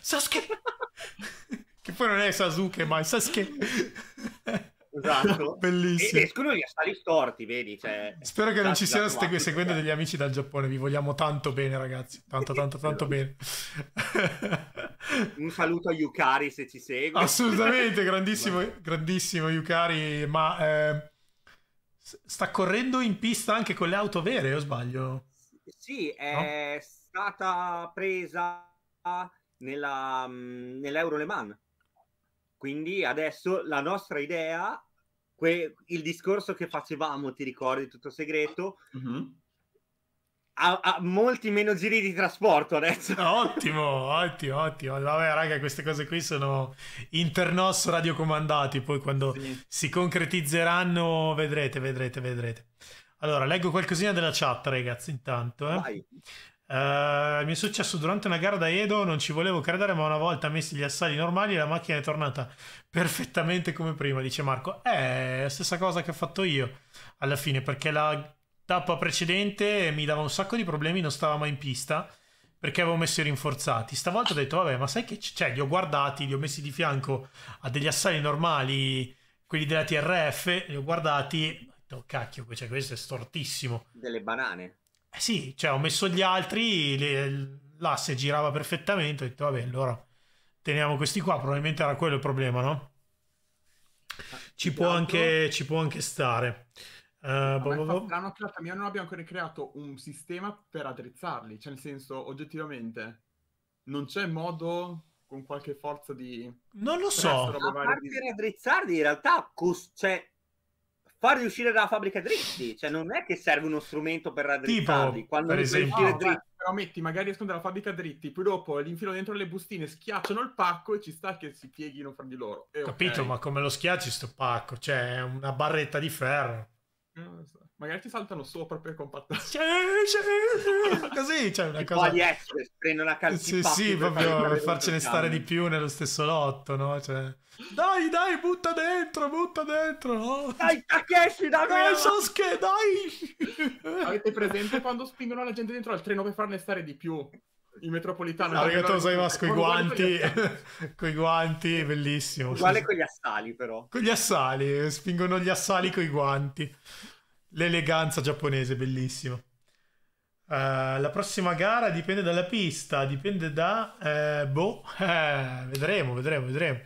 Sasuke! Sasuke! che poi non è Sasuke, ma è Sasuke esatto. Bellissimo. Ed escono gli assali storti, vedi? Cioè, Spero che non esatto, ci siano esatto, ste esatto. seguendo degli amici dal Giappone, vi vogliamo tanto bene ragazzi, tanto tanto tanto bene. Un saluto a Yukari se ci segue. Assolutamente, grandissimo, grandissimo Yukari, ma eh, sta correndo in pista anche con le auto vere o sbaglio? Sì, è no? stata presa nella, mm, nell'Euro Le Mans. Quindi adesso la nostra idea que- il discorso che facevamo, ti ricordi, tutto segreto, mm-hmm. molti meno giri di trasporto adesso. Ah, ottimo, ottimo, ottimo. Vabbè, raga, queste cose qui sono internos radiocomandati. Poi quando sì. si concretizzeranno, vedrete, vedrete, vedrete. Allora, leggo qualcosina della chat, ragazzi, intanto. Eh. Eh, mi è successo durante una gara da Edo, non ci volevo credere, ma una volta messi gli assali normali la macchina è tornata perfettamente come prima, dice Marco. È eh, la stessa cosa che ho fatto io alla fine, perché la tappa precedente mi dava un sacco di problemi, non stava mai in pista perché avevo messo i rinforzati. Stavolta ho detto, vabbè, ma sai che c'è? Cioè, li ho guardati, li ho messi di fianco a degli assali normali, quelli della TRF, li ho guardati, ho detto, cacchio, cioè, questo è stortissimo. Delle banane. Eh sì, cioè ho messo gli altri, le, l'asse girava perfettamente, ho detto vabbè allora teniamo questi qua, probabilmente era quello il problema, no? Ci, può esatto. anche, ci può anche stare. Uh, eh, boh, L'hanno creata, mia non abbiamo ancora creato un sistema per addrizzarli, cioè nel senso, oggettivamente, non c'è modo con qualche forza di... Non lo so. A parte raddrizzarli, in realtà, cos- cioè, far riuscire la fabbrica dritti, cioè non è che serve uno strumento per raddrizzarli, quando per esempio... riuscire dritti. però metti, magari escono dalla fabbrica dritti, poi dopo li infilo dentro le bustine, schiacciano il pacco e ci sta che si pieghino fra di loro. Eh, Capito, okay. ma come lo schiacci sto pacco? Cioè, è una barretta di ferro. Non lo so. Magari ti saltano sopra per compattare. Sì, sì, sì. Così c'è cioè una e cosa. Poi esce, prendono la calza. Sì, sì, proprio per farcene stare di più nello stesso lotto, no? Cioè, dai, dai, butta dentro, butta dentro. Dai, Takeshi, dammi dai, eh, la... Sosuke, dai. Avete presente quando spingono la gente dentro al treno per farne stare di più? in metropolitana. Esatto, perché tu sei masco i guanti, con i guanti, bellissimo. Uguale con gli assali però. Con gli assali, spingono gli assali con i guanti l'eleganza giapponese, bellissimo. Uh, la prossima gara dipende dalla pista, dipende da... Eh, boh, eh, vedremo, vedremo, vedremo.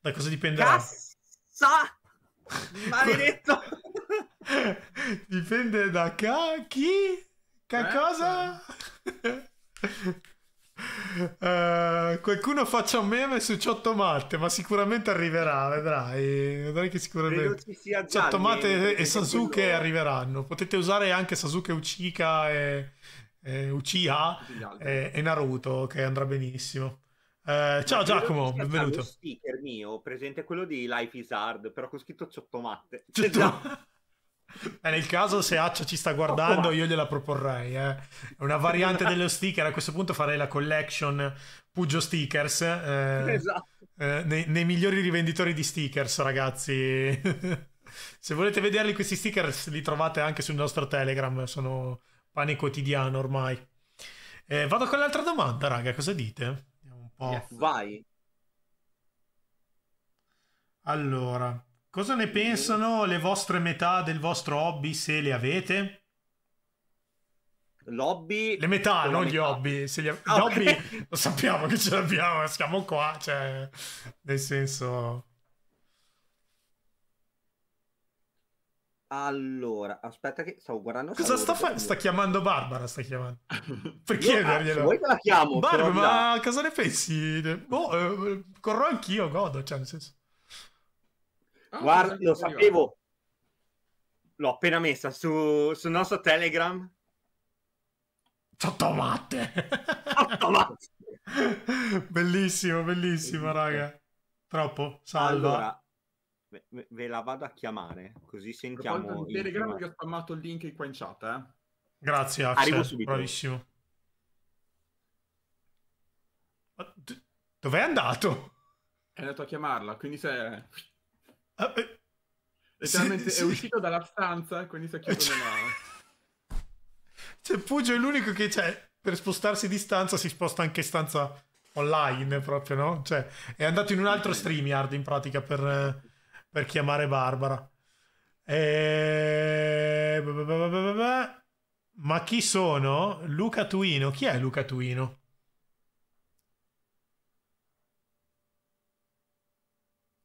Da cosa dipenderà? Cassa! Maledetto! dipende da ca- chi? Che eh, cosa? Eh. Uh, qualcuno faccia un meme su Ciotto ma sicuramente arriverà, vedrai. Vedrai che sicuramente Ciotto Matte e, e Sasuke quello... arriveranno. Potete usare anche Sasuke Uchiha e, e Uchiha e, e, Naruto, che andrà benissimo. Uh, ciao Giacomo, benvenuto. Lo sticker mio presente quello di Life is Hard, però con scritto Ciotto Matte. Esatto. Eh, nel caso se Accio ci sta guardando oh. io gliela proporrei. eh. una variante dello sticker. A questo punto farei la collection Puggio Stickers. Eh, esatto. Eh, nei, nei, migliori rivenditori di stickers, ragazzi. se volete vederli questi stickers li trovate anche sul nostro Telegram. Sono pane quotidiano ormai. Eh, vado con l'altra domanda, raga. Cosa dite? Yes, vai. Allora. Cosa ne pensano le vostre metà del vostro hobby se le avete? Lobby. Le metà, non metà. gli hobby. Se gli, ah, hobby okay. lo sappiamo che ce l'abbiamo, siamo qua. Cioè, nel senso. Allora, aspetta che stavo guardando. Cosa sta facendo? Sta chiamando Barbara, sta chiamando. per chiederglielo. Ah, la chiamo? Barbara, ma cosa ne pensi? Boh, eh, corro anch'io, godo, cioè nel senso. Ah, Guarda, lo sapevo. L'ho appena messa su, sul nostro Telegram. Sottomatte. tomate! bellissimo, bellissimo, raga. Troppo, salva. Allora, ve, ve, la vado a chiamare, così sentiamo. Il Telegram vi ho spammato il link qua in chat, eh. Grazie, Axel. Arrivo subito. Bravissimo. Dov'è andato? È andato a chiamarla, quindi se... Ah, Letteralmente sì, è sì. uscito dalla stanza, quindi si è chiuso cioè, nella... Cioè, cioè Puggio è l'unico che, cioè, per spostarsi di stanza si sposta anche stanza online proprio, no? Cioè, è andato in un altro StreamYard in pratica per, per chiamare Barbara. E... Ma chi sono? Luca Tuino. Chi è Luca Tuino?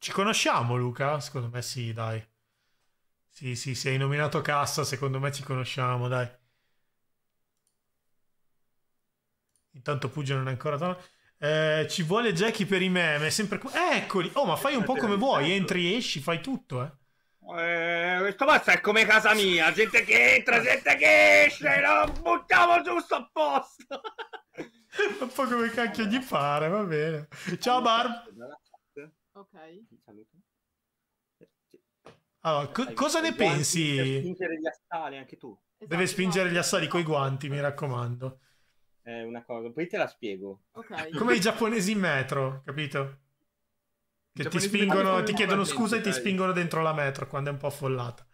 Ci conosciamo, Luca? Secondo me sì, dai. Sì, sì, sei nominato Cassa, secondo me ci conosciamo, dai. Intanto Puggio non è ancora tornato. Eh, ci vuole Jackie per i meme, sempre qui. Eh, eccoli. Oh, ma fai un po' come vuoi, certo. entri, esci, fai tutto, eh. Eh, questo posto è come casa mia, gente che entra, gente che esce, lo buttiamo giusto a posto. un po' come cacchio gli pare, va bene. Ciao Barb. Ok. Saluto. Allora, co- cosa ne pensi? Deve spingere gli assali anche tu. Esatto, Deve esatto. spingere gli assali coi guanti, mi raccomando. È una cosa, poi te la spiego. Okay. Come i giapponesi in metro, capito? Che ti spingono, ti chiedono scusa e ti spingono dentro la metro quando è un po' affollata.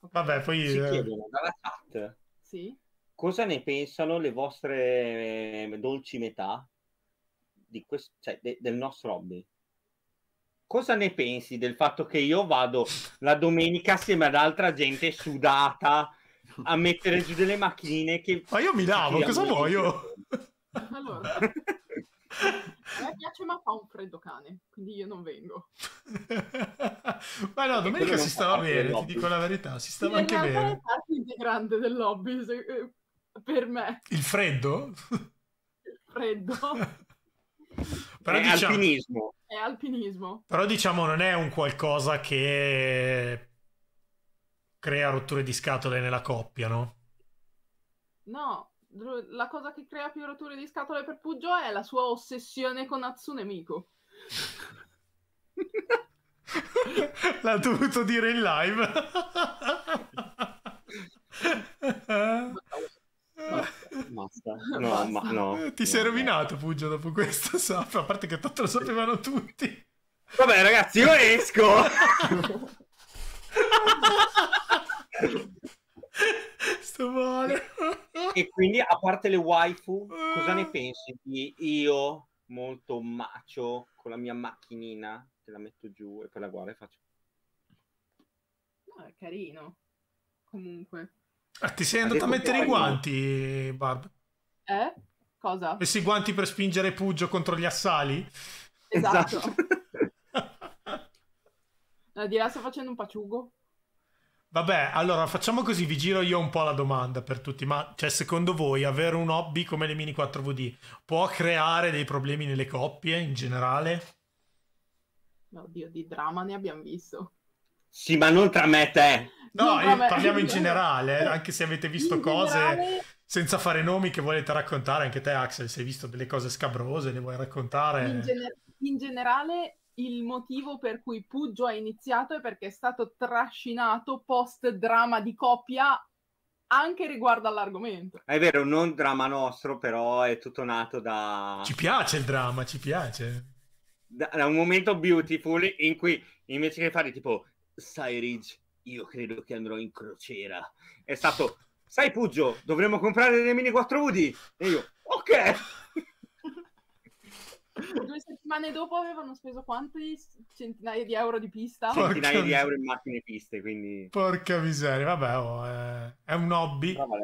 Vabbè, poi... Si eh, chiedono dalla chat. Sì. Cosa ne pensano le vostre eh, dolci metà di quest- cioè, de- del nostro hobby? cosa ne pensi del fatto che io vado la domenica assieme ad altra gente sudata a mettere giù delle macchine che... Ma io mi lavo, cosa vuoi? Allora, a me piace ma fa un freddo cane, quindi io non vengo. ma no, domenica si stava bene, ti dico la verità, si stava sì, anche bene. È parte integrante del lobby, se, eh, per me. Il freddo? Il freddo. Però è diciamo, alpinismo. È alpinismo. Però diciamo non è un qualcosa che crea rotture di scatole nella coppia, no? No, la cosa che crea più rotture di scatole per Puggio è la sua ossessione con Atsune Miko. L'ha dovuto dire in live. no. Basta. No, Ma, eh, no. Ti no, sei rovinato, Puggio, dopo questo sapro. A parte che tanto lo sapevano tutti. Vabbè, ragazzi, io esco. Sto male. E quindi, a parte le waifu, cosa ne ah. pensi di io, molto macio, con la mia macchinina, te la metto giù e poi la guardo e faccio... No, è carino. Comunque. Ah, ti sei andato a mettere i guanti, Barb? Eh? Cosa? Messi i guanti per spingere Puggio contro gli assali? Esatto. esatto. Di là sto facendo un paciugo. Vabbè, allora facciamo così, vi giro io un po' la domanda per tutti, ma cioè, secondo voi avere un hobby come le mini 4VD può creare dei problemi nelle coppie in generale? Oddio, di dramma ne abbiamo visto. Sì, ma non tra me e te. No, eh, me... parliamo in generale, anche se avete visto in cose generale... senza fare nomi che volete raccontare, anche te Axel, se hai visto delle cose scabrose, le vuoi raccontare? In, gener- in generale il motivo per cui Puggio ha iniziato è perché è stato trascinato post drama di coppia anche riguardo all'argomento. È vero, non dramma nostro, però è tutto nato da... Ci piace il dramma, ci piace. Da, da un momento beautiful in cui invece che fare tipo sai Ridge, io credo che andrò in crociera. È stato, sai Puggio, dovremmo comprare le mini 4D. E io, ok. Due settimane dopo avevano speso quanti centinaia di euro di pista? Porca centinaia miseria. di euro in macchine piste, quindi... Porca miseria, vabbè, oh, è... Eh, è un hobby. Brava,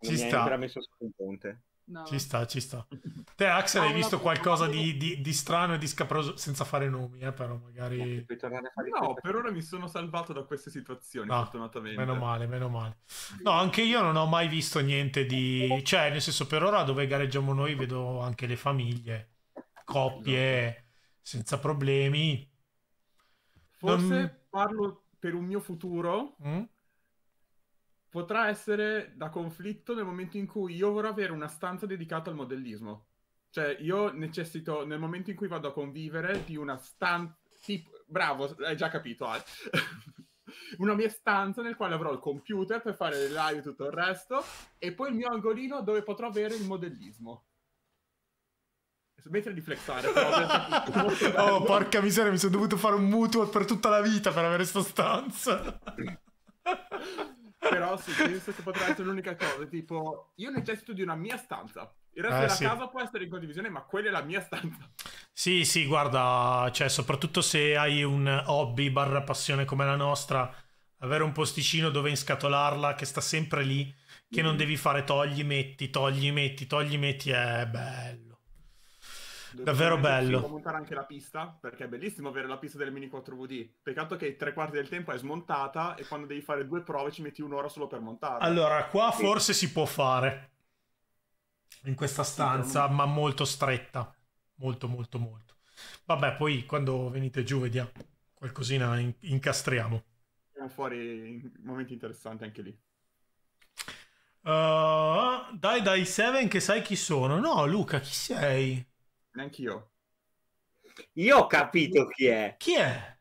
Ci sta. Mi Era messo su un ponte. No. Ci sta, ci sta. Te, Axel, hai ah, visto qualcosa di, di, di, strano e di scapposo senza fare nomi, eh, però magari... No, per ora mi sono salvato da queste situazioni, no, ah, fortunatamente. Meno male, meno male. No, anche io non ho mai visto niente di... Cioè, nel senso, per ora dove gareggiamo noi vedo anche le famiglie, coppie, esatto. senza problemi. Forse non... parlo per un mio futuro... Mm? potrà essere da conflitto nel momento in cui io vorrò avere una stanza dedicata al modellismo. Cioè, io necessito, nel momento in cui vado a convivere, di una stanza... Tipo... Bravo, hai già capito, Ale. una mia stanza nel quale avrò il computer per fare le live e tutto il resto, e poi il mio angolino dove potrò avere il modellismo. Smettere di flexare. Però, oh, porca miseria, mi sono dovuto fare un mutuo per tutta la vita per avere sta stanza. Però sì, penso che potrà essere l'unica cosa, tipo, io necessito di una mia stanza. Il resto eh, della sì. casa può essere in condivisione, ma quella è la mia stanza. Sì, sì, guarda, cioè, soprattutto se hai un hobby barra passione come la nostra, avere un posticino dove inscatolarla, che sta sempre lì, che mm. non mm-hmm. devi fare togli, metti, togli, metti, togli, metti, è bello. Davvero bello. montare anche la pista, perché è bellissimo avere la pista del mini 4VD. Peccato che tre quarti del tempo è smontata e quando devi fare due prove ci metti un'ora solo per montarla. Allora, qua sì. forse si può fare. In questa stanza, sì, ma molto stretta. Molto, molto, molto. Vabbè, poi quando venite giù vediamo. Qualcosina in- incastriamo. Siamo fuori momenti interessanti anche lì. Uh, dai, dai, Seven, che sai chi sono. No, Luca, chi sei? Neanche io. Io ho capito chi è. Chi è?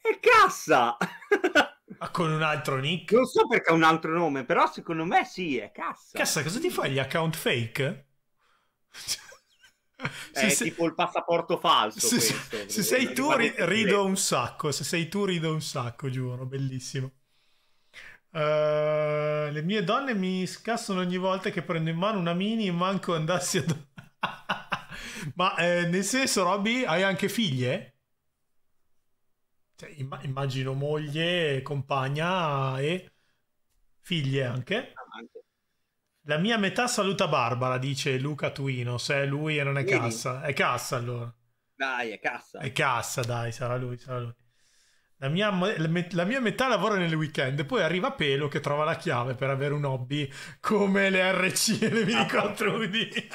È Cassa! Ah, con un altro nick? Non so perché ha un altro nome, però secondo me sì, è Cassa. Cassa, cosa ti fai gli account fake? È eh, se tipo il passaporto falso. Se, questo, se sei eh, tu ri- rido un sacco, se sei tu rido un sacco, giuro, bellissimo. Uh, le mie donne mi scassano ogni volta che prendo in mano una mini, manco andassi a... Ma eh, nel senso, Robby, hai anche figlie? Cioè, imm- immagino moglie, compagna e figlie anche. La mia metà saluta Barbara, dice Luca Tuino. Se è lui e non è Cassa. È Cassa allora. Dai, è Cassa. È Cassa, dai, sarà lui, sarà lui. La mia, la mia, metà lavora nel weekend, poi arriva Pelo che trova la chiave per avere un hobby come le RC e le mini 4 UD.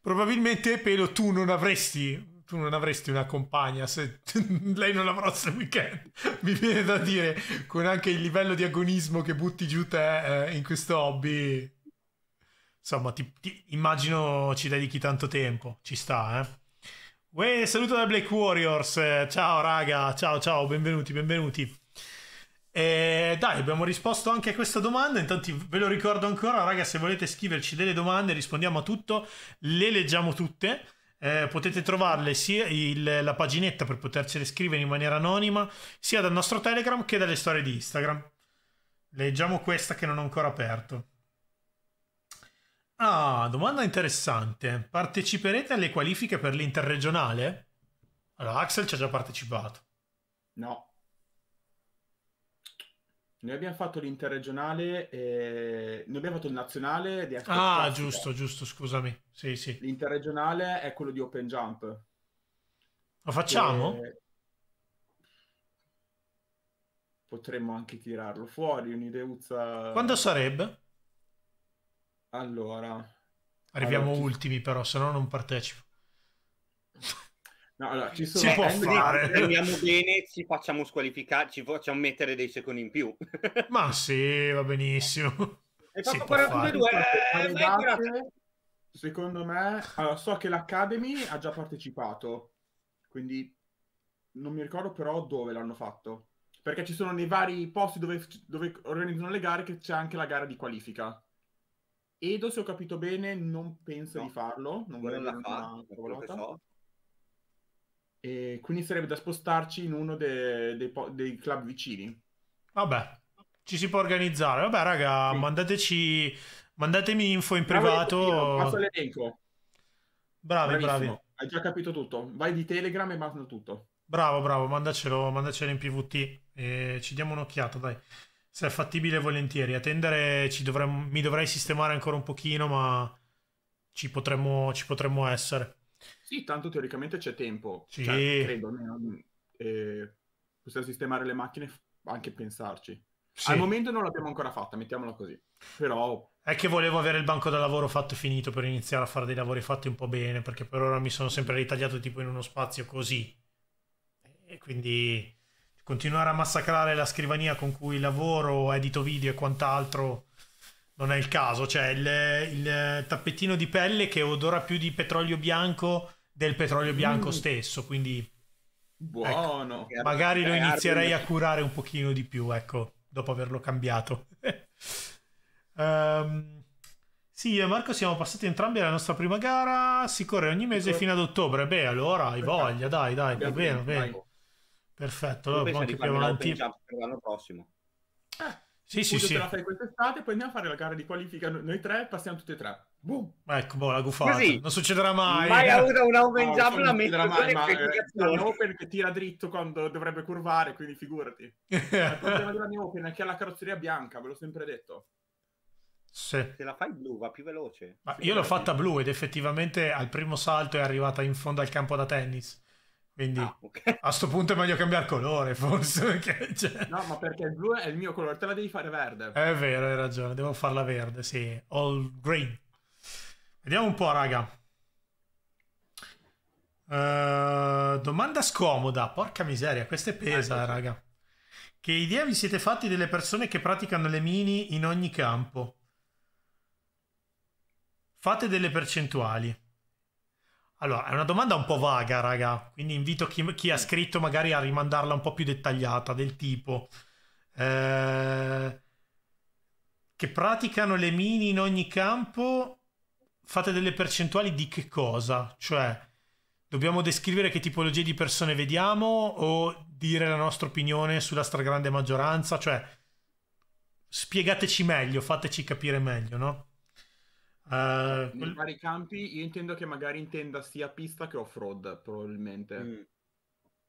Probabilmente, Pelo, tu non avresti tu non avresti una compagna se lei non avrà il weekend. Mi viene da dire, con anche il livello di agonismo che butti giù te eh, in questo hobby, insomma, ti, ti, immagino ci dedichi tanto tempo. Ci sta, eh. Uè, saluto da Black Warriors. Ciao, raga. Ciao, ciao. Benvenuti, benvenuti. E eh, dai, abbiamo risposto anche a questa domanda. Intanto ve lo ricordo ancora, raga, se volete scriverci delle domande, rispondiamo a tutto, le leggiamo tutte. Eh, potete trovarle sia il, la paginetta per potercele scrivere in maniera anonima, sia dal nostro Telegram che dalle storie di Instagram. Leggiamo questa che non ho ancora aperto. Ah, domanda interessante. Parteciperete alle qualifiche per l'interregionale? Allora, Axel ci ha già partecipato. No. Noi abbiamo fatto l'interregionale, eh... noi abbiamo fatto il nazionale di Ah, classica. giusto, giusto, scusami. Sì, sì. L'interregionale è quello di Open Jump. Lo facciamo? Che... Eh, potremmo anche tirarlo fuori, un'ideuzza... Quando sarebbe? Allora... Arriviamo allora, ti... ultimi però, se no non partecipo. No, allora, ci sono si può fare. Andiamo bene, ci facciamo squalificare, ci facciamo mettere dei secondi in più. Ma sì, va benissimo. È fatto 42, eh, date, secondo me, allora, so che l'Academy ha già partecipato, quindi non mi ricordo però dove l'hanno fatto. Perché ci sono nei vari posti dove, dove organizzano le gare che c'è anche la gara di qualifica. Edo, se ho capito bene, non pensa no, di farlo. Non vorrei non la fare, e quindi sarebbe da spostarci in uno dei, dei, dei club vicini. Vabbè, ci si può organizzare. Vabbè, raga, sì. mandateci, mandatemi info in privato. Bravo, passo l'elenco. Bravi, Bravissimo. bravi. Hai già capito tutto. Vai di Telegram e mando tutto. Bravo, bravo, mandacelo, mandacelo in PVT e ci diamo un'occhiata, dai. Se è fattibile, volentieri. A tendere dovremmo, mi dovrei sistemare ancora un pochino, ma ci potremmo, ci potremmo essere. Sì, tanto teoricamente c'è tempo. Sì. Cioè, credo, almeno, eh, possiamo sistemare le macchine, anche pensarci. Sì. Al momento non l'abbiamo ancora fatta, mettiamola così. Però... È che volevo avere il banco da lavoro fatto e finito per iniziare a fare dei lavori fatti un po' bene, perché per ora mi sono sempre ritagliato tipo in uno spazio così. E quindi continuare a massacrare la scrivania con cui lavoro, edito video e quant'altro non è il caso. Cioè, il, il, tappettino di pelle che odora più di petrolio bianco del petrolio bianco mm. stesso, quindi buono. Ecco, magari lo inizierei a curare un pochino di più, ecco, dopo averlo cambiato. um, sì, io e Marco siamo passati entrambi alla nostra prima gara, si corre ogni mese fino ad ottobre. Beh, allora hai voglia, dai, dai, va bene, bene. Perfetto, allora poi abbiamo avanti per l'anno prossimo. Eh, sì, sì, sì. Se la fai quest'estate, poi andiamo a fare la gara di qualifica noi tre, passiamo tutti e tre. Boom. Ecco, boh, la gufata. Così. Non succederà mai. Mai avuto un open jump la metto mai, ma, eh, open che tira dritto quando dovrebbe curvare, quindi figurati. Il problema della mia open è che ha la carrozzeria bianca, ve l'ho sempre detto. Sì. Se la fai blu va più veloce. Ma io l'ho eh, fatta blu ed effettivamente al primo salto è arrivata in fondo al campo da tennis. Quindi ah, okay. a questo punto è meglio cambiare colore, forse. Perché, cioè... No, ma perché il blu è il mio colore, te la devi fare verde. È vero, hai ragione, devo farla verde, sì. All green. Vediamo un po', raga. Uh, domanda scomoda. Porca miseria, questa è pesa, ah, raga. Che idea vi siete fatti delle persone che praticano le mini in ogni campo? Fate delle percentuali. Allora, è una domanda un po' vaga, raga. Quindi invito chi, chi ha scritto magari a rimandarla un po' più dettagliata, del tipo... Eh, che praticano le mini in ogni campo fate delle percentuali di che cosa? Cioè, dobbiamo descrivere che tipologie di persone vediamo o dire la nostra opinione sulla stragrande maggioranza? Cioè, spiegateci meglio, fateci capire meglio, no? Uh, In vari campi io intendo che magari intenda sia pista che off-road, probabilmente. Mm.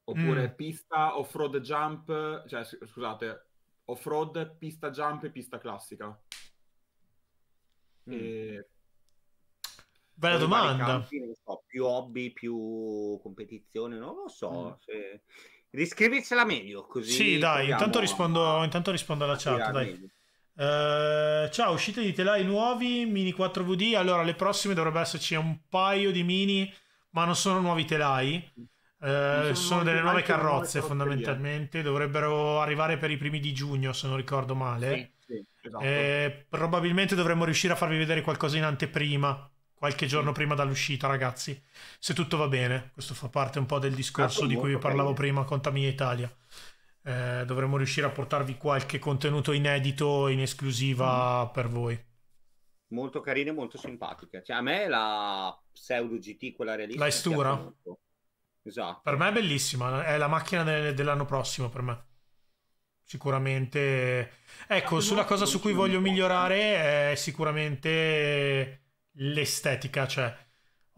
Oppure mm. pista, off-road jump, cioè scusate, off-road, pista jump e pista classica. Mm. E Bella domanda. Campi, so, più hobby, più competizione, non lo so. Mm. Se... Riscrivicela meglio così. Sì, dai, intanto rispondo, a... intanto rispondo, alla chat. Dai. Uh, ciao, uscite di telai nuovi, mini 4VD. Allora, le prossime dovrebbe esserci un paio di mini, ma non sono nuovi telai. Uh, sono, sono delle nuove carrozze fondamentalmente, dovrebbero arrivare per i primi di giugno se non ricordo male. Sì, sì, esatto. eh, probabilmente dovremmo riuscire a farvi vedere qualcosa in anteprima qualche giorno prima dall'uscita, ragazzi. Se tutto va bene, questo fa parte un po' del discorso ah, di cui vi parlavo bene. prima con Tamia Italia. Eh, dovremmo riuscire a portarvi qualche contenuto inedito in esclusiva mm. per voi. Molto carina e molto simpatica. Cioè, a me la pseudo GT, quella realista. La Estura? Esatto. Per me è bellissima, è la macchina de- dell'anno prossimo per me. Sicuramente. Ecco, sulla cosa su cui voglio migliorare è sicuramente l'estetica, cioè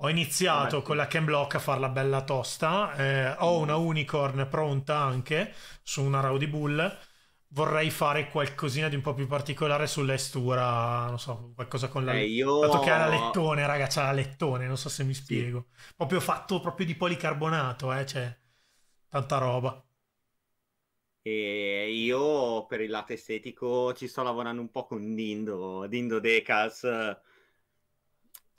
ho iniziato certo. con la Ken Block a farla bella tosta, eh, ho una unicorn pronta anche su una Rowdy Bull, vorrei fare qualcosina di un po' più particolare sull'estura, non so, qualcosa con la... Eh, io... Dato che ha la lettone, raga, c'ha la lettone, non so se mi spiego. Sì. Proprio fatto proprio di policarbonato, eh, cioè, tanta roba. E io per il lato estetico ci sto lavorando un po' con Dindo, Dindo Decas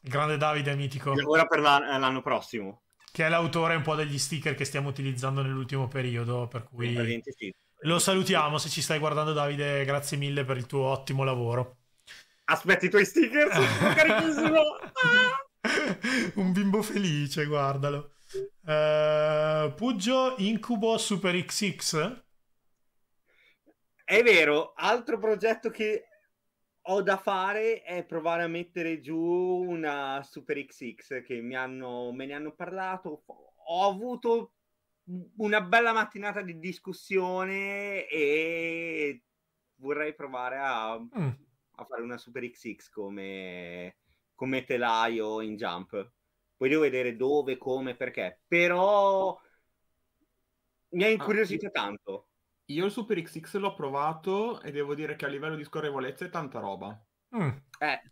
il grande Davide è mitico. Ora per eh, l'anno prossimo. Che è l'autore un po' degli sticker che stiamo utilizzando nell'ultimo periodo, per cui... Eh, lo salutiamo se ci stai guardando Davide, grazie mille per il tuo ottimo lavoro. Aspetti i tuoi sticker, carissimo! un bimbo felice, guardalo. Uh, Puggio Incubo Super XX? È vero, altro progetto che ho da fare è provare a mettere giù una Super XX che mi hanno, me ne hanno parlato. Ho avuto una bella mattinata di discussione e vorrei provare a, mm. a fare una Super XX come, come telaio in jump. Poi devo vedere dove, come, perché. Però mi ha ah, incuriosito ah, tanto. Io il Super XX l'ho provato e devo dire che a livello di scorrevolezza è tanta roba. Mm. Eh.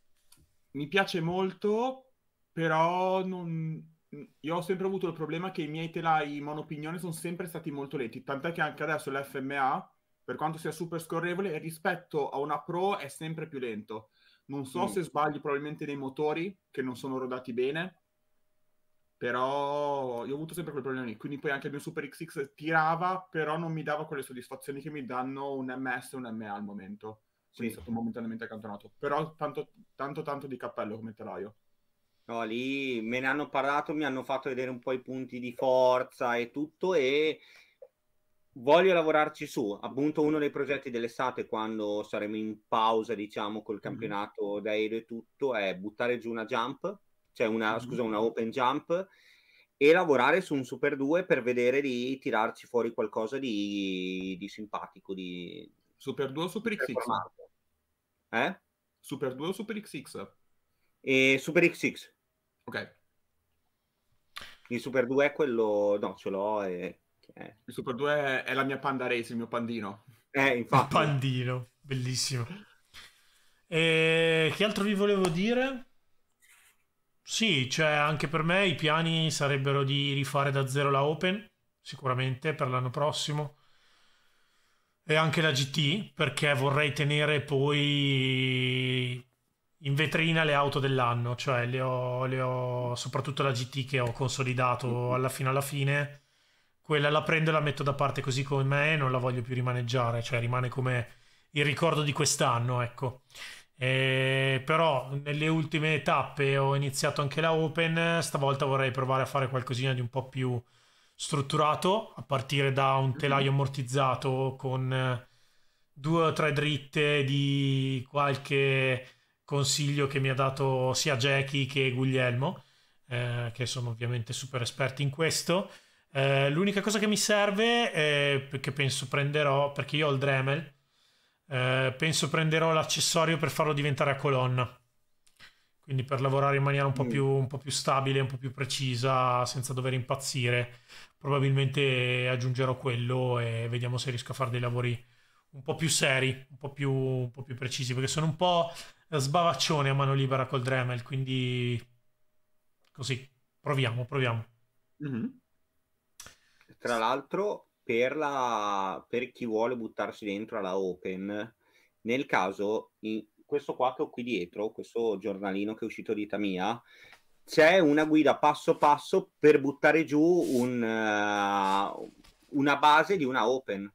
Mi piace molto, però non... io ho sempre avuto il problema che i miei telai monopignone sono sempre stati molto lenti, tant'è che anche adesso l'FMA, per quanto sia super scorrevole, rispetto a una Pro è sempre più lento. Non so mm. se sbagli probabilmente nei motori che non sono rodati bene, però io ho avuto sempre quel problema lì, quindi poi anche il mio Super XX tirava, però non mi dava quelle soddisfazioni che mi danno un MS e un MA al momento, quindi sì. è stato momentaneamente accantonato, però tanto tanto, tanto di cappello come telaio. No, lì me ne hanno parlato, mi hanno fatto vedere un po' i punti di forza e tutto e voglio lavorarci su. Appunto, uno dei progetti dell'estate, quando saremo in pausa, diciamo, col mm-hmm. campionato mm-hmm. d'aereo e tutto, è buttare giù una jump cioè una, mm-hmm. scusa, una open jump e lavorare su un Super 2 per vedere di tirarci fuori qualcosa di, di simpatico. Di, Super 2 o Super XX? Eh? Super 2 o Super XX? E Super XX. Ok. Il Super 2 è quello... No, ce l'ho e... Il Super 2 è la mia panda race, il mio pandino. Eh, infatti. Il pandino, bellissimo. E che altro vi volevo dire? Sì, cioè anche per me i piani sarebbero di rifare da zero la Open, sicuramente per l'anno prossimo, e anche la GT, perché vorrei tenere poi in vetrina le auto dell'anno, cioè le ho, le ho soprattutto la GT che ho consolidato mm-hmm. alla fine alla fine, quella la prendo e la metto da parte così come me, non la voglio più rimaneggiare, cioè rimane come il ricordo di quest'anno, ecco. E eh, però nelle ultime tappe ho iniziato anche la Open, stavolta vorrei provare a fare qualcosina di un po' più strutturato, a partire da un mhm. telaio ammortizzato con eh, due o tre dritte di qualche consiglio che mi ha dato sia Jackie che Guglielmo, eh, che sono ovviamente super esperti in questo. Eh, l'unica cosa che mi serve, eh, che penso prenderò, perché io ho il Dremel, eh, penso prenderò l'accessorio per farlo diventare a colonna. Quindi per lavorare in maniera un po, mm. più, un po' più stabile, un po' più precisa, senza dover impazzire. Probabilmente aggiungerò quello e vediamo se riesco a fare dei lavori un po' più seri, un po' più, un po più precisi, perché sono un po' sbavaccione a mano libera col Dremel, quindi così, proviamo, proviamo. Mm-hmm. Tra l'altro, per, la, per chi vuole buttarsi dentro alla Open, nel caso, in, questo qua che ho qui dietro, questo giornalino che è uscito di Tamia, c'è una guida passo passo per buttare giù un, uh, una base di una Open.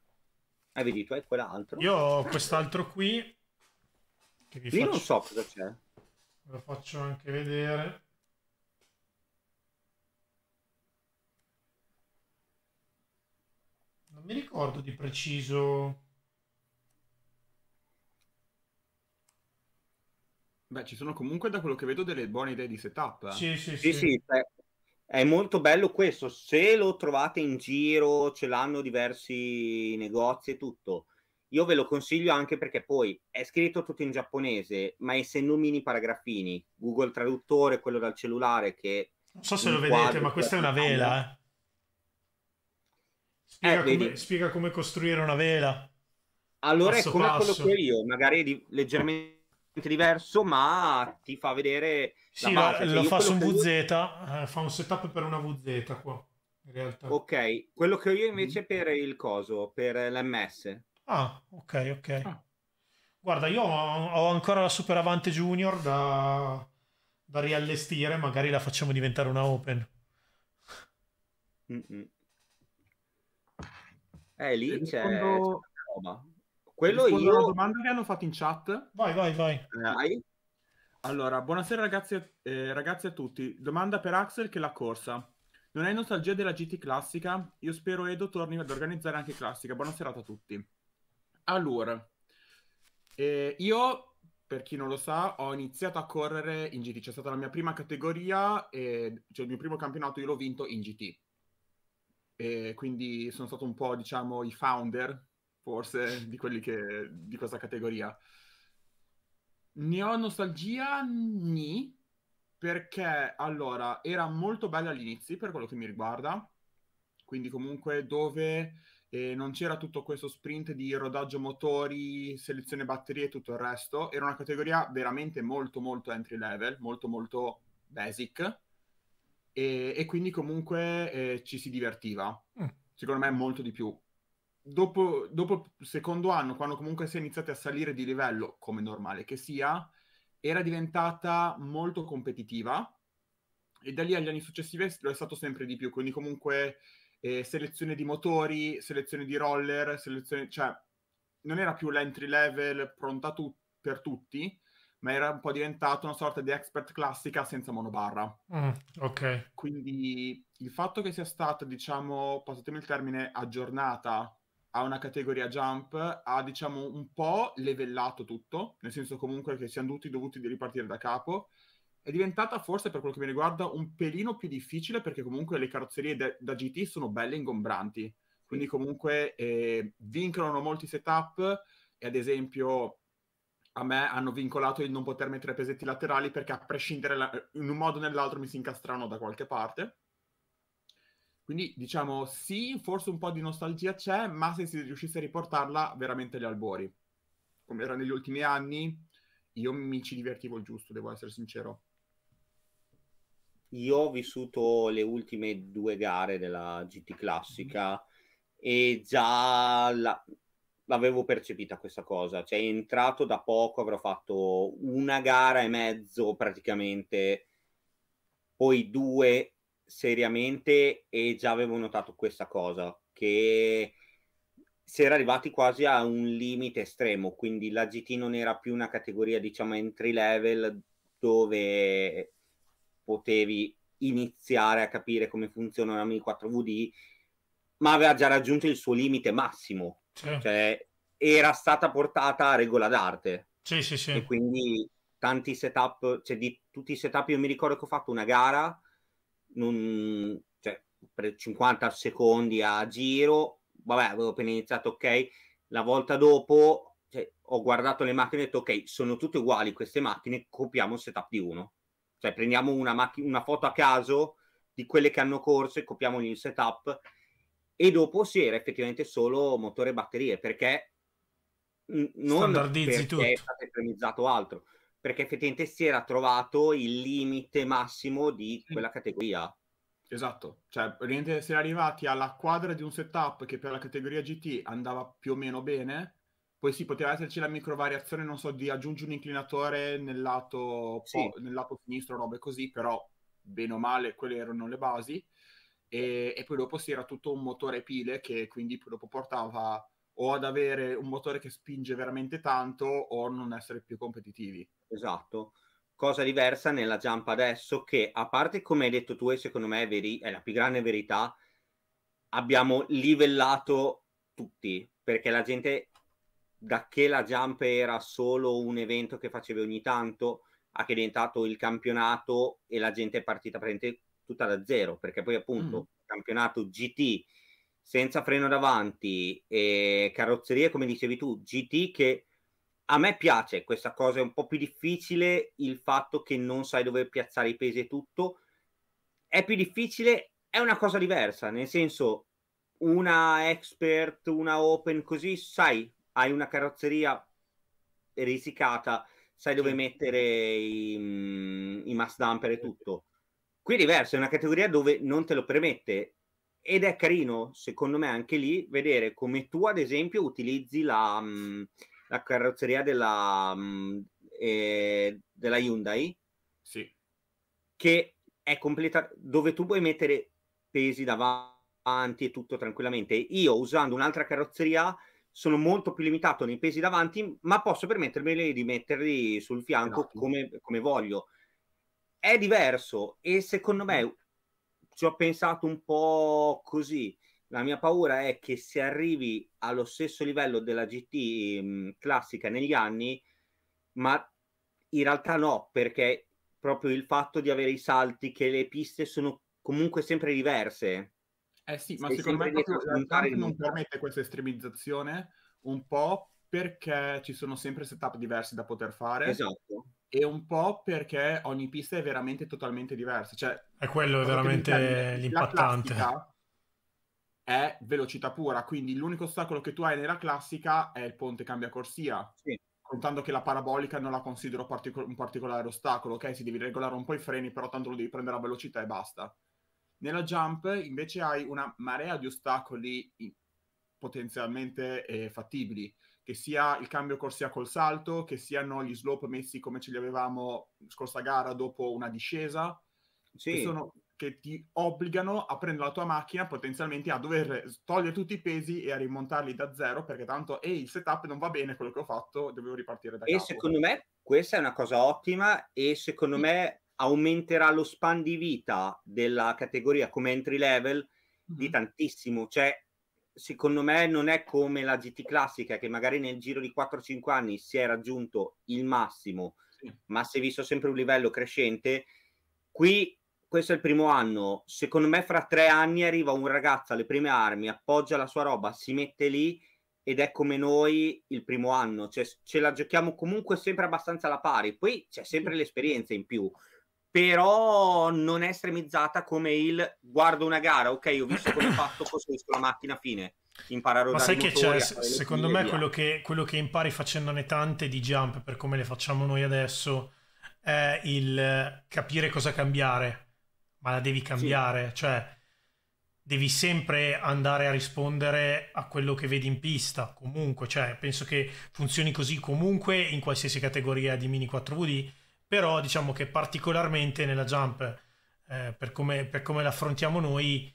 Eh, vedi, tu hai quell'altro. Io ho quest'altro qui. Che vi Lì faccio... non so cosa c'è. Ve lo faccio anche vedere. mi ricordo di preciso. Beh, ci sono comunque da quello che vedo delle buone idee di setup. Eh. Sì, sì, sì. sì, sì è molto bello questo. Se lo trovate in giro, ce l'hanno diversi negozi e tutto. Io ve lo consiglio anche perché poi è scritto tutto in giapponese, ma essendo mini paragrafini, Google Traduttore, quello dal cellulare che... Non so se lo vedete, ma questa è una vela, eh. Spiega, eh, come, spiega come, costruire una vela. Allora passo, è come passo. quello che io, magari di, leggermente diverso, ma ti fa vedere. Sì, la base. Cioè, lo, cioè, fa su un VZ, io... Eh, fa un setup per una VZ qua. In realtà. Ok, quello che ho io invece mm. per il coso, per l'MS. Ah, ok, ok. Ah. Guarda, io ho, ho, ancora la Super Avante Junior da, da riallestire, magari la facciamo diventare una Open. Mm-mm. Eh, lì c'è, rispondo... c'è roba. Quello io... una domanda che hanno fatto in chat. Vai, vai, vai. Eh, allora, buonasera ragazzi, eh, ragazzi a tutti. Domanda per Axel che la corsa. Non hai nostalgia della GT classica? Io spero Edo torni ad organizzare anche classica. Buona serata a tutti. Allora, eh, io, per chi non lo sa, ho iniziato a correre in GT. C'è stata la mia prima categoria, e, cioè il mio primo campionato io l'ho vinto in GT e quindi sono stato un po', diciamo, i founder, forse, di, quelli che, di questa categoria. Ne ho nostalgia? Ni, perché allora era molto bella all'inizio, per quello che mi riguarda, quindi comunque dove eh, non c'era tutto questo sprint di rodaggio motori, selezione batterie e tutto il resto, era una categoria veramente molto molto entry level, molto molto basic e, e quindi comunque eh, ci si divertiva, mm. secondo me molto di più. Dopo, dopo il secondo anno, quando comunque si è iniziati a salire di livello, come normale che sia, era diventata molto competitiva e da lì agli anni successivi lo è stato sempre di più, quindi comunque eh, selezione di motori, selezione di roller, selezione, cioè non era più l'entry level pronta tu- per tutti, ma era un po' diventato una sorta di expert classica senza monobarra. Mm, ok. Quindi il fatto che sia stata, diciamo, passatemi il termine, aggiornata a una categoria jump ha, diciamo, un po' levellato tutto, nel senso comunque che siamo tutti dovuti ripartire da capo. È diventata forse, per quello che mi riguarda, un pelino più difficile perché comunque le carrozzerie de- da GT sono belle ingombranti. Quindi comunque eh, vincono molti setup e ad esempio a me hanno vincolato il non poter mettere pesetti laterali perché a prescindere la, in un modo o nell'altro mi si incastrano da qualche parte. Quindi diciamo sì, forse un po' di nostalgia c'è, ma se si riuscisse a riportarla veramente agli albori, come era negli ultimi anni, io mi ci divertivo il giusto, devo essere sincero. Io ho vissuto le ultime due gare della GT Classica mm-hmm. e già la, l'avevo percepita questa cosa, cioè è entrato da poco, avrò fatto una gara e mezzo praticamente, poi due seriamente e già avevo notato questa cosa, che si era arrivati quasi a un limite estremo, quindi la GT non era più una categoria diciamo entry level dove potevi iniziare a capire come funzionano i 4 vd ma aveva già raggiunto il suo limite massimo, sì. Cioè, era stata portata a regola d'arte. Sì, sì, sì. E quindi tanti setup, cioè di tutti i setup, io mi ricordo che ho fatto una gara, non, cioè, per 50 secondi a giro, vabbè, avevo appena iniziato, ok, la volta dopo cioè, ho guardato le macchine e ho detto, ok, sono tutte uguali queste macchine, copiamo il setup di uno. Cioè prendiamo una, macch- una foto a caso di quelle che hanno corso e copiamogli il setup e dopo si era effettivamente solo motore e batterie perché non perché tutto. è stato premizzato altro perché effettivamente si era trovato il limite massimo di quella categoria esatto cioè si era arrivati alla quadra di un setup che per la categoria GT andava più o meno bene poi sì, poteva esserci la micro variazione non so, di aggiungere un inclinatore nel lato, sì. po- nel lato sinistro, robe così, però bene o male quelle erano le basi e, e poi dopo si era tutto un motore pile che quindi poi dopo portava o ad avere un motore che spinge veramente tanto o non essere più competitivi. Esatto. Cosa diversa nella Jump adesso che, a parte come hai detto tu e secondo me è, veri- è la più grande verità, abbiamo livellato tutti, perché la gente, da che la Jump era solo un evento che faceva ogni tanto, a che è diventato il campionato e la gente è partita praticamente tutta da zero, perché poi appunto mm. campionato GT senza freno davanti e carrozzerie, come dicevi tu, GT che a me piace questa cosa, è un po' più difficile il fatto che non sai dove piazzare i pesi e tutto, è più difficile, è una cosa diversa, nel senso una expert, una open così, sai, hai una carrozzeria risicata, sai dove mettere i, mm, i mass damper e tutto. Qui è diverso, è una categoria dove non te lo permette ed è carino, secondo me, anche lì vedere come tu, ad esempio, utilizzi la, mm, la carrozzeria della, mm, eh, della Hyundai. Sì. Che è completa, dove tu puoi mettere pesi davanti e tutto tranquillamente. Io usando un'altra carrozzeria sono molto più limitato nei pesi davanti, ma posso permettermi di metterli sul fianco esatto. come, come voglio è diverso e secondo me mm. ci ho pensato un po' così. La mia paura è che se arrivi allo stesso livello della GT mh, mm, classica negli anni, ma in realtà no, perché proprio il fatto di avere i salti, che le piste sono comunque sempre diverse. Eh sì, ma secondo me proprio non permette questa estremizzazione un po' perché ci sono sempre setup diversi da poter fare. Esatto. E un po' perché ogni pista è veramente totalmente diversa. Cioè, è quello veramente dice, l'impattante. È velocità pura, quindi l'unico ostacolo che tu hai nella classica è il ponte cambia corsia. Sì. Contando che la parabolica non la considero partico- un particolare ostacolo, ok? Si devi regolare un po' i freni, però tanto lo devi prendere a velocità e basta. Nella jump invece hai una marea di ostacoli potenzialmente eh, fattibili che sia il cambio corsia col salto, che siano gli slope messi come ce li avevamo scorsa gara dopo una discesa, sì. che, sono, che ti obbligano a prendere la tua macchina potenzialmente a dover togliere tutti i pesi e a rimontarli da zero perché tanto ehi il setup non va bene quello che ho fatto, dovevo ripartire da e E secondo me questa è una cosa ottima e secondo sì. me aumenterà lo span di vita della categoria come entry level di mhm. tantissimo, cioè secondo me non è come la GT classica che magari nel giro di 4-5 anni si è raggiunto il massimo, sì. ma si è visto sempre un livello crescente. Qui questo è il primo anno, secondo me fra tre anni arriva un ragazzo alle prime armi, appoggia la sua roba, si mette lì ed è come noi il primo anno, cioè ce la giochiamo comunque sempre abbastanza alla pari, poi c'è sempre l'esperienza in più però non è estremizzata come il guardo una gara, ok, ho visto come ho fatto, costruisco la macchina, fine. Imparare a Ma sai che c'è, secondo me quello che, quello che, impari facendone tante di jump per come le facciamo noi adesso è il capire cosa cambiare, ma la devi cambiare, sì. cioè devi sempre andare a rispondere a quello che vedi in pista, comunque, cioè penso che funzioni così comunque in qualsiasi categoria di mini 4VD però diciamo che particolarmente nella jump, eh, per, come, per come l'affrontiamo noi,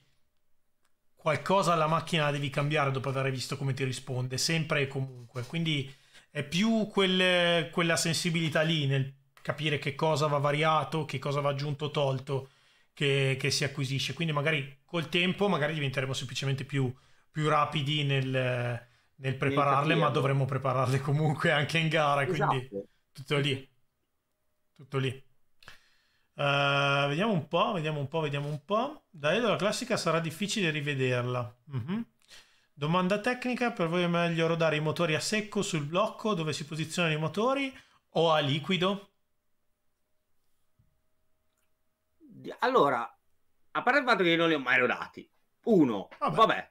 qualcosa alla macchina la devi cambiare dopo aver visto come ti risponde, sempre e comunque. Quindi è più quel, quella sensibilità lì nel capire che cosa va variato, che cosa va aggiunto o tolto, che, che, si acquisisce. Quindi magari col tempo magari diventeremo semplicemente più, più rapidi nel, nel prepararle, ma dovremmo prepararle comunque anche in gara, esatto. quindi tutto lì. Tutto lì. Uh, vediamo un po', vediamo un po', vediamo un po'. Da Edo la classica sarà difficile rivederla. Uh-huh. Domanda tecnica, per voi è meglio rodare i motori a secco sul blocco dove si posizionano i motori o a liquido? Allora, a parte il fatto che io non li ho mai rodati, uno, vabbè. vabbè.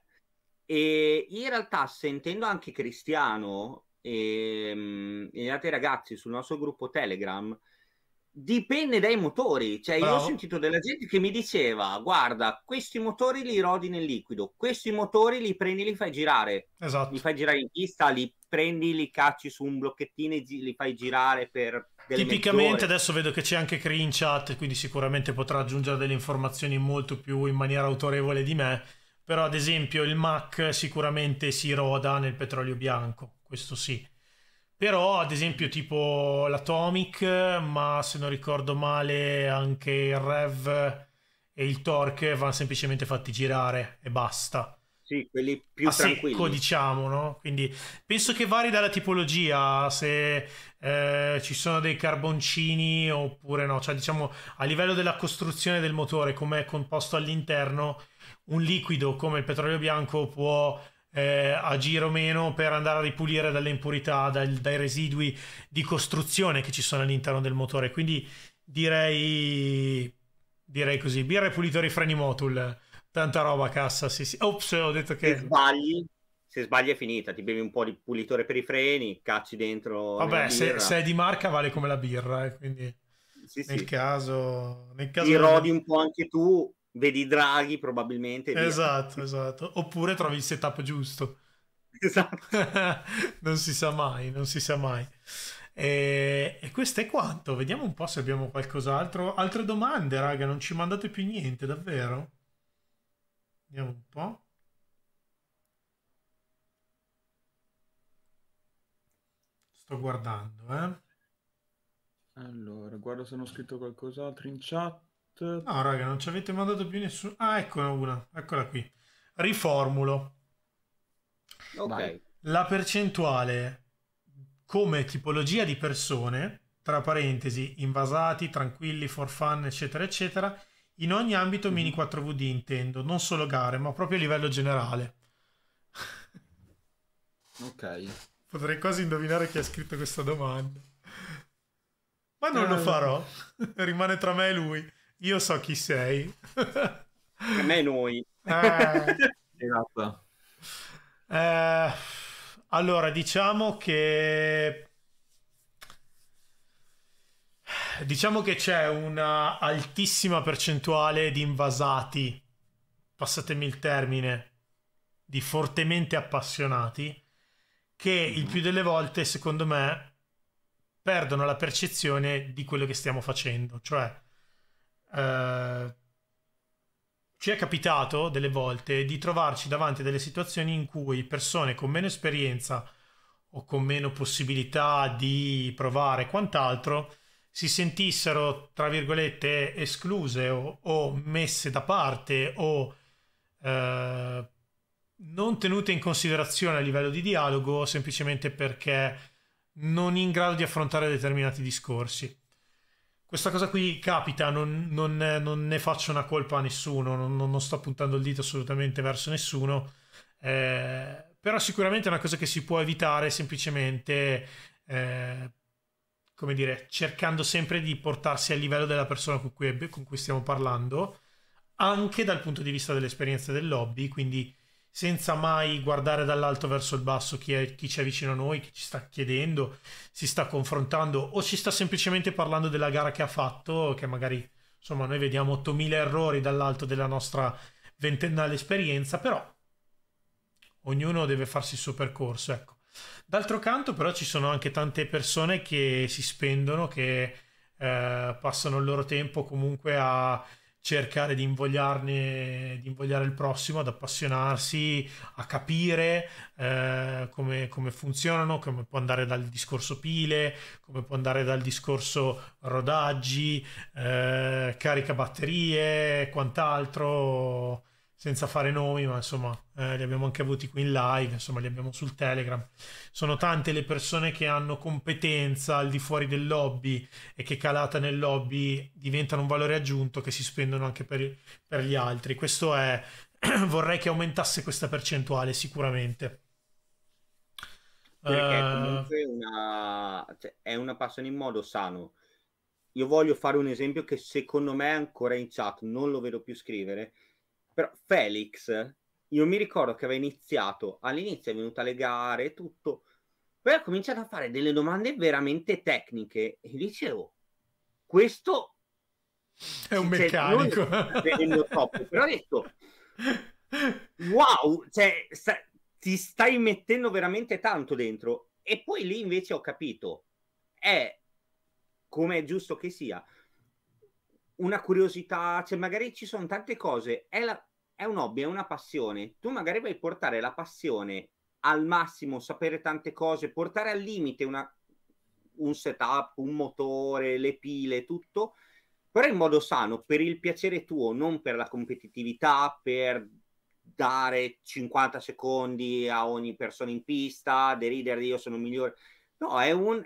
E in realtà sentendo anche Cristiano e, ehm, e altri ragazzi sul nostro gruppo Telegram, dipende dai motori. Cioè, Bravo. io ho sentito della gente che mi diceva: Guarda, questi motori li rodi nel liquido, questi motori li prendi e li fai girare. Esatto. Li fai girare in pista, li prendi, li cacci su un blocchettino e li fai girare per. Tipicamente adesso vedo che c'è anche Cree in chat, quindi sicuramente potrà aggiungere delle informazioni molto più in maniera autorevole di me. Però ad esempio il MAC sicuramente si roda nel petrolio bianco, questo sì. Però, ad esempio, tipo l'Atomic, ma se non ricordo male, anche il Rev e il Torque vanno semplicemente fatti girare e basta. Sì, quelli più a ah, tranquilli. Secco, diciamo, no? Quindi penso che vari dalla tipologia, se eh, ci sono dei carboncini oppure no. Cioè, diciamo, a livello della costruzione del motore, come è composto all'interno, un liquido come il petrolio bianco può eh, a giro meno per andare a ripulire dalle impurità, dal, dai residui di costruzione che ci sono all'interno del motore. Quindi direi, direi così, birra e pulitori freni Motul. Tanta roba cassa, sì, sì. Ops, ho detto che... Se sbagli, se sbagli è finita, ti bevi un po' di pulitore per i freni, cacci dentro... Vabbè, se, se, è di marca vale come la birra, eh, quindi... Sì, nel, sì. Caso, nel caso... Ti rodi un po' anche tu, vedi Draghi probabilmente. Esatto, via. esatto. Oppure trovi il setup giusto. Esatto. non si sa mai, non si sa mai. E, e, questo è quanto. Vediamo un po' se abbiamo qualcos'altro. Altre domande, raga, non ci mandate più niente, davvero? Vediamo un po'. Sto guardando, eh. Allora, guardo se hanno scritto qualcos'altro in chat. No, raga, non ci avete mandato più nessuno. Ah, eccola una, eccola qui. Riformulo. Ok. La percentuale come tipologia di persone, tra parentesi, invasati, tranquilli, for fun, eccetera, eccetera, in ogni ambito mm-hmm. mini 4VD intendo, non solo gare, ma proprio a livello generale. ok. Potrei quasi indovinare chi ha scritto questa domanda. Ma non eh, lo farò, rimane tra me e lui. Io so chi sei. per me noi. Eh. esatto. Eh, allora, diciamo che... Diciamo che c'è una altissima percentuale di invasati, passatemi il termine, di fortemente appassionati, che il più delle volte, secondo me, perdono la percezione di quello che stiamo facendo. Cioè, eh, ci è capitato delle volte di trovarci davanti a delle situazioni in cui persone con meno esperienza o con meno possibilità di provare quant'altro si sentissero, tra virgolette, escluse o, o messe da parte o eh, non tenute in considerazione a livello di dialogo semplicemente perché non in grado di affrontare determinati discorsi questa cosa qui capita, non, non, non, ne faccio una colpa a nessuno, non, non sto puntando il dito assolutamente verso nessuno, eh, però sicuramente è una cosa che si può evitare semplicemente, eh, come dire, cercando sempre di portarsi al livello della persona con cui, con cui stiamo parlando, anche dal punto di vista dell'esperienza del lobby, quindi senza mai guardare dall'alto verso il basso chi, è, chi c'è vicino a noi, chi ci sta chiedendo, si sta confrontando o ci sta semplicemente parlando della gara che ha fatto, che magari insomma noi vediamo 8000 errori dall'alto della nostra ventennale esperienza, però ognuno deve farsi il suo percorso, ecco. D'altro canto però ci sono anche tante persone che si spendono, che eh, passano il loro tempo comunque a cercare di invogliarne di invogliare il prossimo ad appassionarsi a capire eh, come, come, funzionano come può andare dal discorso pile come può andare dal discorso rodaggi eh, carica batterie quant'altro senza fare nomi, ma insomma eh, li abbiamo anche avuti qui in live, insomma li abbiamo sul Telegram. Sono tante le persone che hanno competenza al di fuori del lobby e che calata nel lobby diventano un valore aggiunto che si spendono anche per, per gli altri. Questo è, vorrei che aumentasse questa percentuale sicuramente. Perché eh, comunque una, cioè, è una passione in modo sano. Io voglio fare un esempio che secondo me ancora in chat non lo vedo più scrivere però Felix, io mi ricordo che aveva iniziato, all'inizio è venuta alle gare e tutto, poi ha cominciato a fare delle domande veramente tecniche e dicevo, questo è un cioè, meccanico. però ho detto, wow, cioè, sta, ti stai mettendo veramente tanto dentro. E poi lì invece ho capito, è come è giusto che sia, una curiosità, cioè magari ci sono tante cose, è la, è un hobby, è una passione. Tu magari vai a portare la passione al massimo, sapere tante cose, portare al limite una, un setup, un motore, le pile, tutto, però in modo sano, per il piacere tuo, non per la competitività, per dare 50 secondi a ogni persona in pista, deridere io sono migliore. No, è un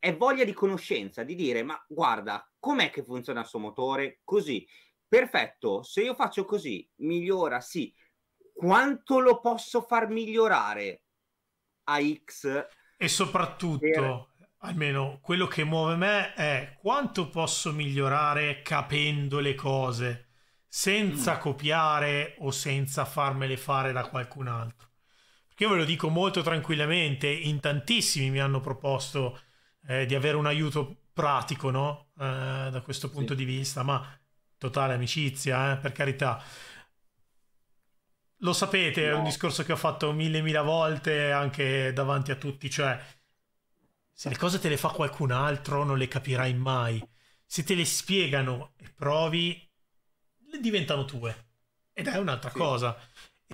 è voglia di conoscenza, di dire ma guarda, com'è che funziona il suo motore? Così perfetto, se io faccio così, migliora, sì. Quanto lo posso far migliorare a X? E soprattutto, per... almeno quello che muove me è quanto posso migliorare capendo le cose, senza mm. copiare o senza farmele fare da qualcun altro. Perché io ve lo dico molto tranquillamente, in tantissimi mi hanno proposto eh, di avere un aiuto pratico, no? Eh, da questo punto sì. di vista, ma totale amicizia, eh, per carità. Lo sapete, no. è un discorso che ho fatto mille mila volte anche davanti a tutti, cioè se le cose te le fa qualcun altro non le capirai mai. Se te le spiegano e provi, le diventano tue. Ed è un'altra sì. cosa.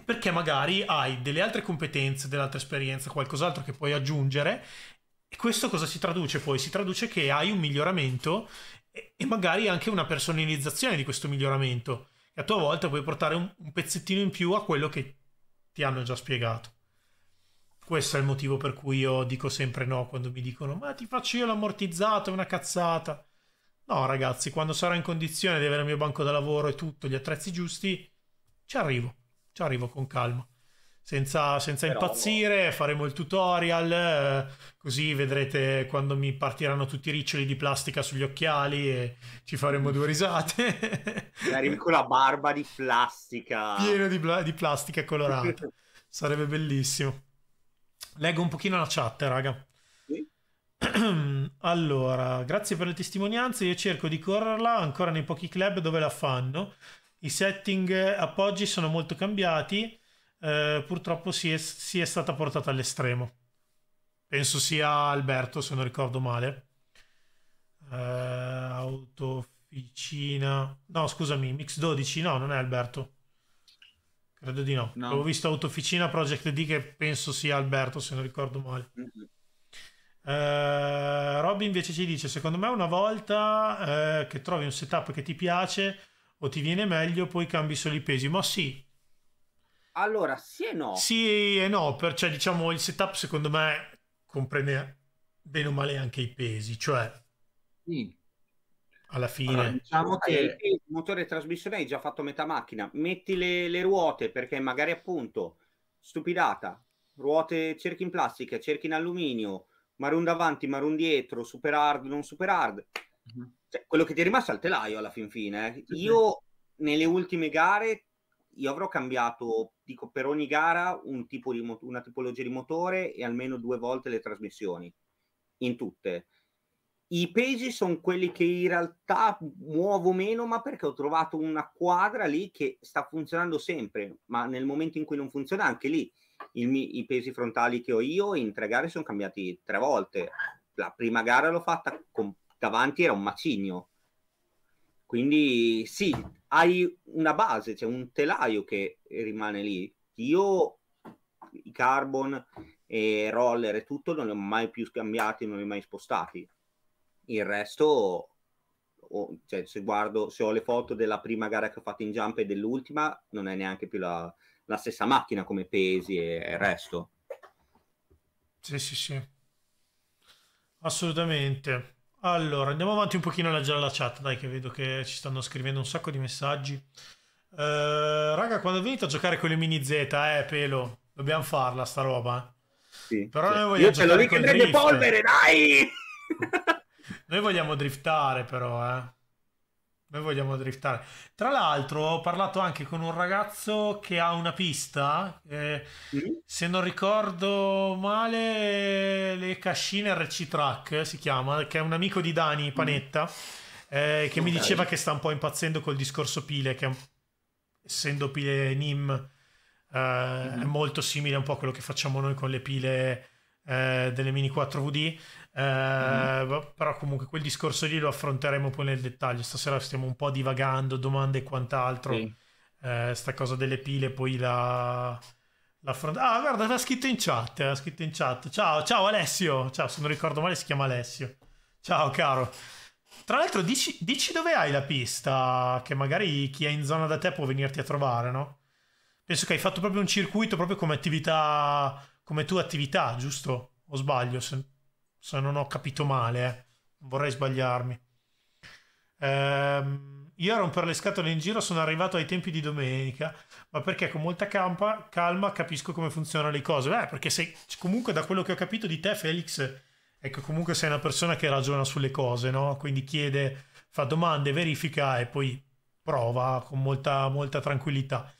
Perché magari hai delle altre competenze, dell'altra esperienza, qualcos'altro che puoi aggiungere. E questo cosa si traduce poi? Si traduce che hai un miglioramento e magari anche una personalizzazione di questo miglioramento, che a tua volta puoi portare un, un pezzettino in più a quello che ti hanno già spiegato. Questo è il motivo per cui io dico sempre no quando mi dicono ma ti faccio io l'ammortizzato, è una cazzata. No ragazzi, quando sarò in condizione di avere il mio banco da lavoro e tutto, gli attrezzi giusti, ci arrivo, ci arrivo con calma senza, senza impazzire, faremo il tutorial, eh, così vedrete quando mi partiranno tutti i riccioli di plastica sugli occhiali e ci faremo due risate. Arrivi con la barba di plastica. Pieno di, di plastica colorata. Sarebbe bellissimo. Leggo un pochino la chat, raga. Sì? Allora, grazie per le testimonianze. Io cerco di correrla ancora nei pochi club dove la fanno. I setting eh, appoggi sono molto cambiati eh, purtroppo si è, si è, stata portata all'estremo. Penso sia Alberto, se non ricordo male. Eh, autoficina. No, scusami, Mix 12. No, non è Alberto. Credo di no. no. Avevo visto Autoficina Project D che penso sia Alberto, se non ricordo male. Uh, Robby invece ci dice: Secondo me, una volta uh, che trovi un setup che ti piace o ti viene meglio, poi cambi solo i pesi. Ma sì, allora, sì e no. Sì e no, per, cioè, diciamo, il setup secondo me comprende bene o male anche i pesi, cioè... Sì. Alla fine... Allora, diciamo che eh. il motore di trasmissione hai già fatto metà macchina, metti le, le ruote perché magari appunto, stupidata, ruote cerchi in plastica, cerchi in alluminio, marun davanti, marun dietro, super hard, non super hard. Uh-huh. Cioè, quello che ti è rimasto è il telaio alla fin fine. Eh. Io nelle ultime gare io avrò cambiato dico per ogni gara un tipo di mot- una tipologia di motore e almeno due volte le trasmissioni in tutte. I pesi sono quelli che in realtà muovo meno, ma perché ho trovato una quadra lì che sta funzionando sempre, ma nel momento in cui non funziona anche lì mi- i pesi frontali che ho io in tre gare sono cambiati tre volte. La prima gara l'ho fatta con- davanti era un macigno. Quindi sì, hai una base, c'è cioè un telaio che rimane lì. Io i carbon e roller e tutto non li ho mai più scambiati, non li ho mai spostati. Il resto, oh, cioè, se guardo, se ho le foto della prima gara che ho fatto in jump e dell'ultima, non è neanche più la, la stessa macchina come pesi e, e resto. Sì, sì, sì. Assolutamente. Allora, andiamo avanti un pochino a leggere la chat, dai, che vedo che ci stanno scrivendo un sacco di messaggi. Eh, raga, quando venite a giocare con le mini Z, eh, pelo, dobbiamo farla sta roba. Sì, Però sì. noi vogliamo Io giocare ce l'ho lì che prende polvere, dai! noi vogliamo driftare, però, eh. Noi vogliamo driftare. Tra l'altro, ho parlato anche con un ragazzo che ha una pista. Eh, mm-hmm. Se non ricordo male, le cascine RC Track eh, si chiama, che è un amico di Dani mm. Panetta, mm-hmm. eh, che okay. mi diceva che sta un po' impazzendo col discorso Pile, che essendo Pile NIM eh, mm-hmm. è molto simile un po' a quello che facciamo noi con le pile eh, delle Mini 4VD mm. Però comunque quel discorso lì lo affronteremo poi nel dettaglio. Stasera stiamo un po' divagando, domande e quant'altro. Sì. Eh, sta cosa delle pile, poi la... la Ah, guarda, l'ha scritto in chat. L'ha scritto in chat. Ciao, ciao Alessio. Ciao, se non ricordo male si chiama Alessio. Ciao, caro. Tra l'altro, dici, dici dove hai la pista, che magari chi è in zona da te può venirti a trovare, no? Penso che hai fatto proprio un circuito, proprio come attività, come tua attività, giusto? O sbaglio? Se se non ho capito male, eh. vorrei sbagliarmi. Ehm, io a rompere le scatole in giro sono arrivato ai tempi di domenica, ma perché con molta campa, calma capisco come funzionano le cose. Beh, perché se comunque da quello che ho capito di te, Felix, è che comunque sei una persona che ragiona sulle cose, no? Quindi chiede, fa domande, verifica e poi prova con molta, molta tranquillità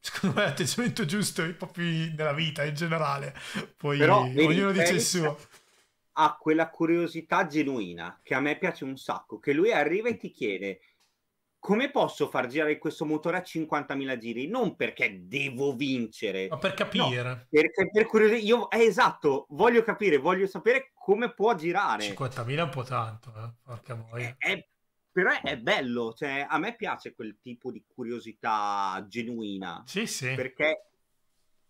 secondo me l'atteggiamento giusto è proprio nella vita in generale poi Però, ognuno dice il suo ha quella curiosità genuina che a me piace un sacco, che lui arriva e ti chiede come posso far girare questo motore a 50.000 giri? Non perché devo vincere, ma per capire. No, perché per curiosità, io eh, esatto, voglio capire, voglio sapere come può girare. 50.000 è un po' tanto, eh? porca boia. È, eh, è, eh, però è, è bello, cioè, a me piace quel tipo di curiosità genuina. Sì, sì. Perché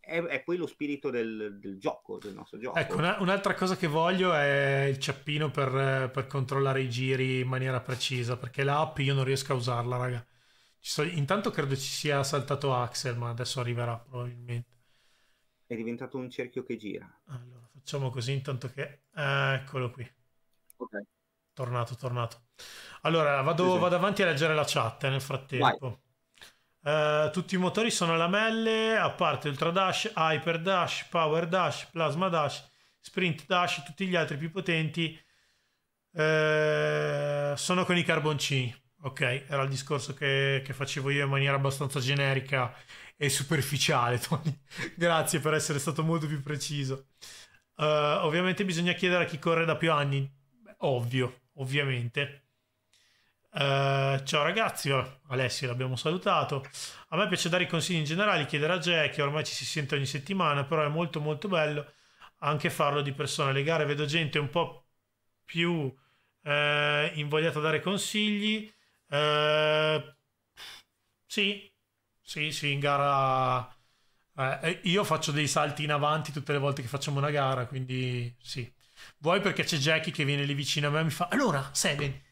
è, è poi lo spirito del, del, gioco, del nostro gioco. Ecco, una, un'altra cosa che voglio è il ciappino per, per, controllare i giri in maniera precisa, perché l'app io non riesco a usarla, raga. So, intanto credo ci sia saltato Axel, ma adesso arriverà probabilmente. È diventato un cerchio che gira. Allora, facciamo così intanto che... Eccolo qui. Ok. Tornato, tornato. Allora, vado, esatto. vado avanti a leggere la chat eh, nel frattempo. Vai. Eh, tutti i motori sono lamelle, a parte Ultra Dash, Hyper Dash, Power Dash, Plasma Dash, Sprint Dash, tutti gli altri più potenti uh, sono con i carboncini. Ok, era il discorso che, che, facevo io in maniera abbastanza generica e superficiale, Tony. Grazie per essere stato molto più preciso. Uh, ovviamente bisogna chiedere a chi corre da più anni, Beh, ovvio, ovviamente. Eh, ciao ragazzi, oh, Alessio l'abbiamo salutato. A me piace dare i consigli in generale, chiedere a Jack, ormai ci si sente ogni settimana, però è molto molto bello anche farlo di persona. Le gare vedo gente un po' più eh, invogliata a dare consigli. Eh, sì, sì, sì, in gara... Eh, io faccio dei salti in avanti tutte le volte che facciamo una gara, quindi sì. Vuoi perché c'è Jackie che viene lì vicino a me e mi fa... Allora, Seven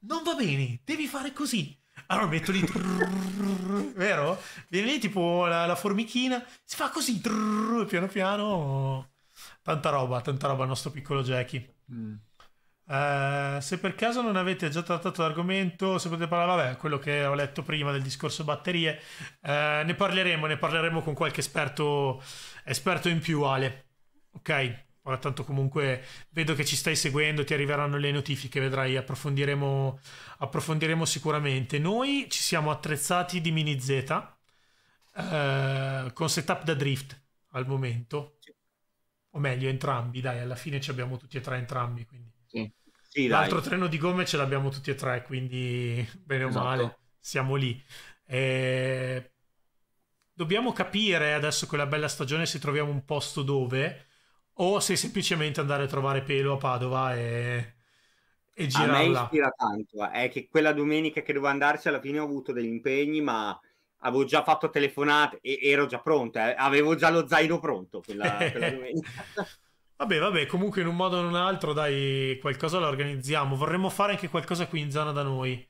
non va bene, devi fare così. Allora metto lì, trrr, vero? Viene lì tipo la, la, formichina, si fa così, trrr, piano piano. Tanta roba, tanta roba il nostro piccolo Jackie. Mm. Uh, se per caso non avete già trattato l'argomento, se potete parlare, vabbè, quello che ho letto prima del discorso batterie, uh, ne parleremo, ne parleremo con qualche esperto, esperto in più, Ale. Ok? Ora tanto comunque vedo che ci stai seguendo, ti arriveranno le notifiche, vedrai, approfondiremo, approfondiremo sicuramente. Noi ci siamo attrezzati di mini Z eh, con setup da drift al momento, sì. o meglio entrambi, dai, alla fine ci abbiamo tutti e tre entrambi. Quindi. Sì. Sì, L'altro treno di gomme ce l'abbiamo tutti e tre, quindi bene o male, esatto. siamo lì. E... Dobbiamo capire adesso con la bella stagione se troviamo un posto dove o se semplicemente andare a trovare pelo a Padova e, e girarla. A me ispira tanto, eh. è che quella domenica che dovevo andarci alla fine ho avuto degli impegni, ma avevo già fatto telefonate e ero già pronto, eh. avevo già lo zaino pronto quella, quella domenica. Vabbè, vabbè, comunque in un modo o in un altro, dai, qualcosa la organizziamo. Vorremmo fare anche qualcosa qui in zona da noi,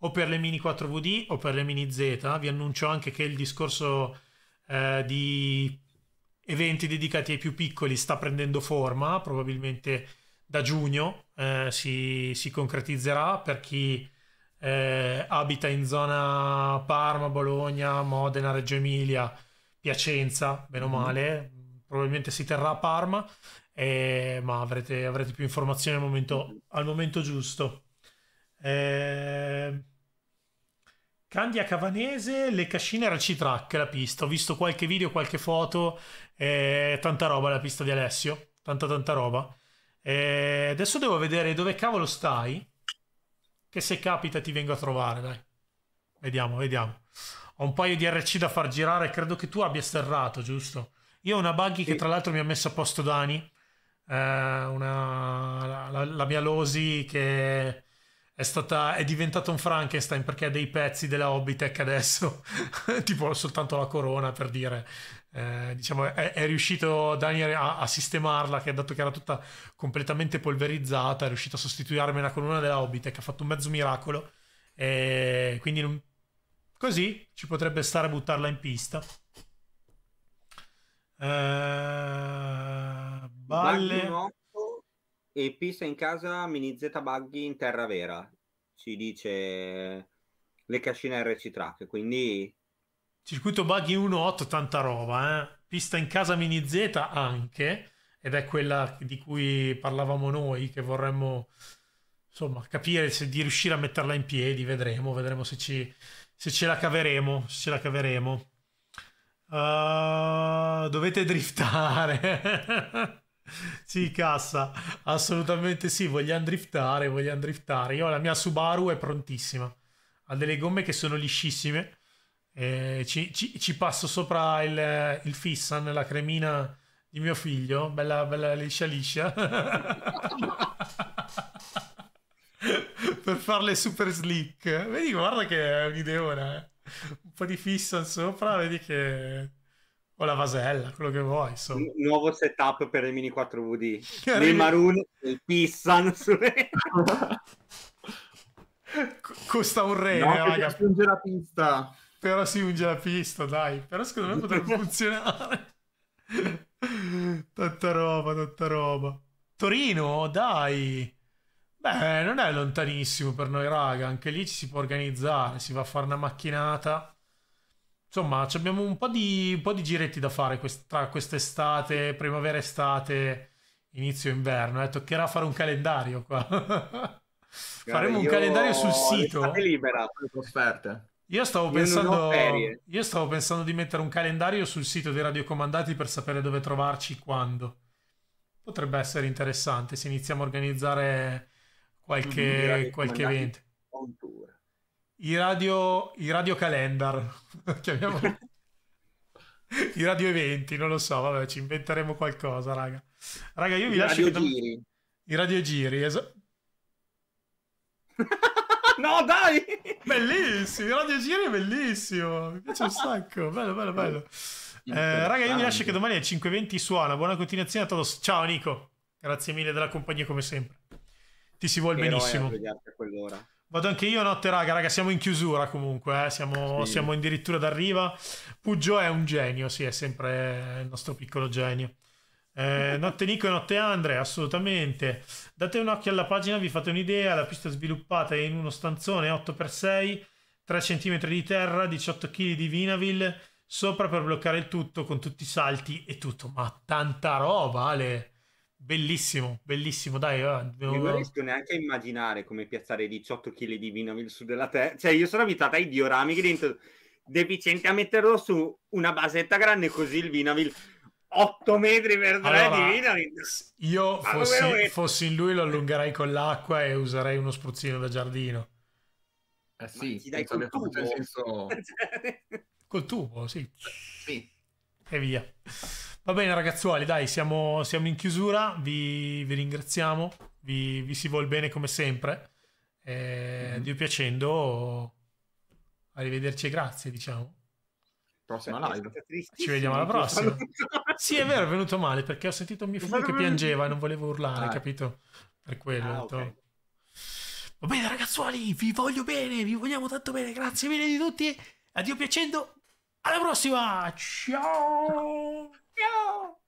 o per le mini 4VD o per le mini Z. Vi annuncio anche che il discorso eh, di eventi dedicati ai più piccoli sta prendendo forma, probabilmente da giugno eh, si, si, concretizzerà per chi eh, abita in zona Parma, Bologna, Modena, Reggio Emilia, Piacenza, meno mhm. male, mm. probabilmente si terrà a Parma, eh, ma avrete, avrete, più informazioni al momento, al momento giusto. Eh, Candia Cavanese, le cascine era C-Track la pista. Ho visto qualche video, qualche foto e tanta roba la pista di Alessio, tanta tanta roba. E adesso devo vedere dove cavolo stai, che se capita ti vengo a trovare, dai. Vediamo, vediamo. Ho un paio di RC da far girare, credo che tu abbia sterrato, giusto? Io ho una buggy sì. che tra l'altro mi ha messo a posto Dani, eh, una, la, la, mia Losi che è, stata, è diventata un Frankenstein perché ha dei pezzi della Hobbitech adesso, tipo soltanto la corona per dire, eh, diciamo, è, è, riuscito Daniel a, a, sistemarla, che ha dato che era tutta completamente polverizzata, è riuscito a sostituirmela con una della Hobbit, che ha fatto un mezzo miracolo. E quindi non... così ci potrebbe stare a buttarla in pista. Eh, balle... E pista in casa mini Z buggy in terra vera, ci dice le cascine RC track, quindi Circuito Buggy 1.8, tanta roba, eh? Pista in casa mini Z anche, ed è quella di cui parlavamo noi, che vorremmo insomma capire se di riuscire a metterla in piedi, vedremo, vedremo se ci, se ce la caveremo, se ce la caveremo. Uh, dovete driftare. sì, cassa, assolutamente sì, vogliamo driftare, vogliamo driftare. Io la mia Subaru è prontissima. Ha delle gomme che sono liscissime eh, ci, ci, ci, passo sopra il, il Fissan, la cremina di mio figlio, bella, bella liscia liscia. per farle super slick. Vedi, guarda che è un'ideona. Eh. Un po' di Fissan sopra, vedi che... O la vasella, quello che vuoi. Insomma. Un nuovo setup per le mini 4VD. Nel maroon, il Fissan sulle... C- costa un re, no, raga. la pista. Però si unge la pista, dai. Però secondo me potrebbe funzionare. tanta roba, tanta roba. Torino, dai. Beh, non è lontanissimo per noi, raga. Anche lì ci si può organizzare, si va a fare una macchinata. Insomma, abbiamo un po' di, un po di giretti da fare quest- tra quest'estate, primavera, estate, inizio inverno. Eh. Toccherà fare un calendario qua. Faremo un calendario sul sito. Libera, offerte. Io stavo, pensando, io stavo, pensando, di mettere un calendario sul sito dei radiocomandati per sapere dove trovarci quando. Potrebbe essere interessante se iniziamo a organizzare qualche, qualche evento. I radio, I radio calendar, chiamiamolo. I radio eventi, non lo so, vabbè, ci inventeremo qualcosa, raga. Raga, io vi I lascio... I radio giri. I radio giri, esatto. No, dai! Bellissimo, Radio Giri è bellissimo. Mi piace un sacco. Bello, bello, bello. Eh, raga, io mi lascio che domani alle 5.20 suona. Buona continuazione a todos. Ciao, Nico. Grazie mille della compagnia come sempre. Ti si vuole benissimo. Vado anche io a notte, raga. Raga, siamo in chiusura comunque. Eh. Siamo, sì. siamo addirittura d'arriva. Puggio è un genio, sì, è sempre il nostro piccolo genio. Eh, notte Nico e notte Andre, assolutamente. Date un occhio alla pagina, vi fate un'idea. La pista sviluppata è in uno stanzone 8x6, 3 cm di terra, 18 kg di vinavil sopra per bloccare il tutto con tutti i salti e tutto. Ma tanta roba, Ale. Bellissimo, bellissimo, dai. Non riesco neanche a immaginare come piazzare 18 kg di vinavil su della terra. Cioè, io sono abitata ai diorami che dentro deficiente a metterlo su una basetta grande così il vinavil 8 metri per 3 allora, di Milan. Io fossi, fossi, in lui lo allungherei con l'acqua e userei uno spruzzino da giardino. Eh sì, ti dai col tubo. Senso... col tubo, sì. sì. E via. Va bene ragazzuoli, dai, siamo, siamo in chiusura, vi, vi ringraziamo, vi, vi, si vuole bene come sempre. Eh, mm-hmm. Dio piacendo, arrivederci e grazie, diciamo prossima è live. Ci vediamo alla prossima. sì, è vero, è venuto male perché ho sentito mio figlio che piangeva e non volevo urlare, ah. capito? Per quello. Ah, okay. Va bene, ragazzuoli, vi voglio bene, vi vogliamo tanto bene. Grazie mille di tutti. Addio piacendo. Alla prossima. Ciao. Ciao.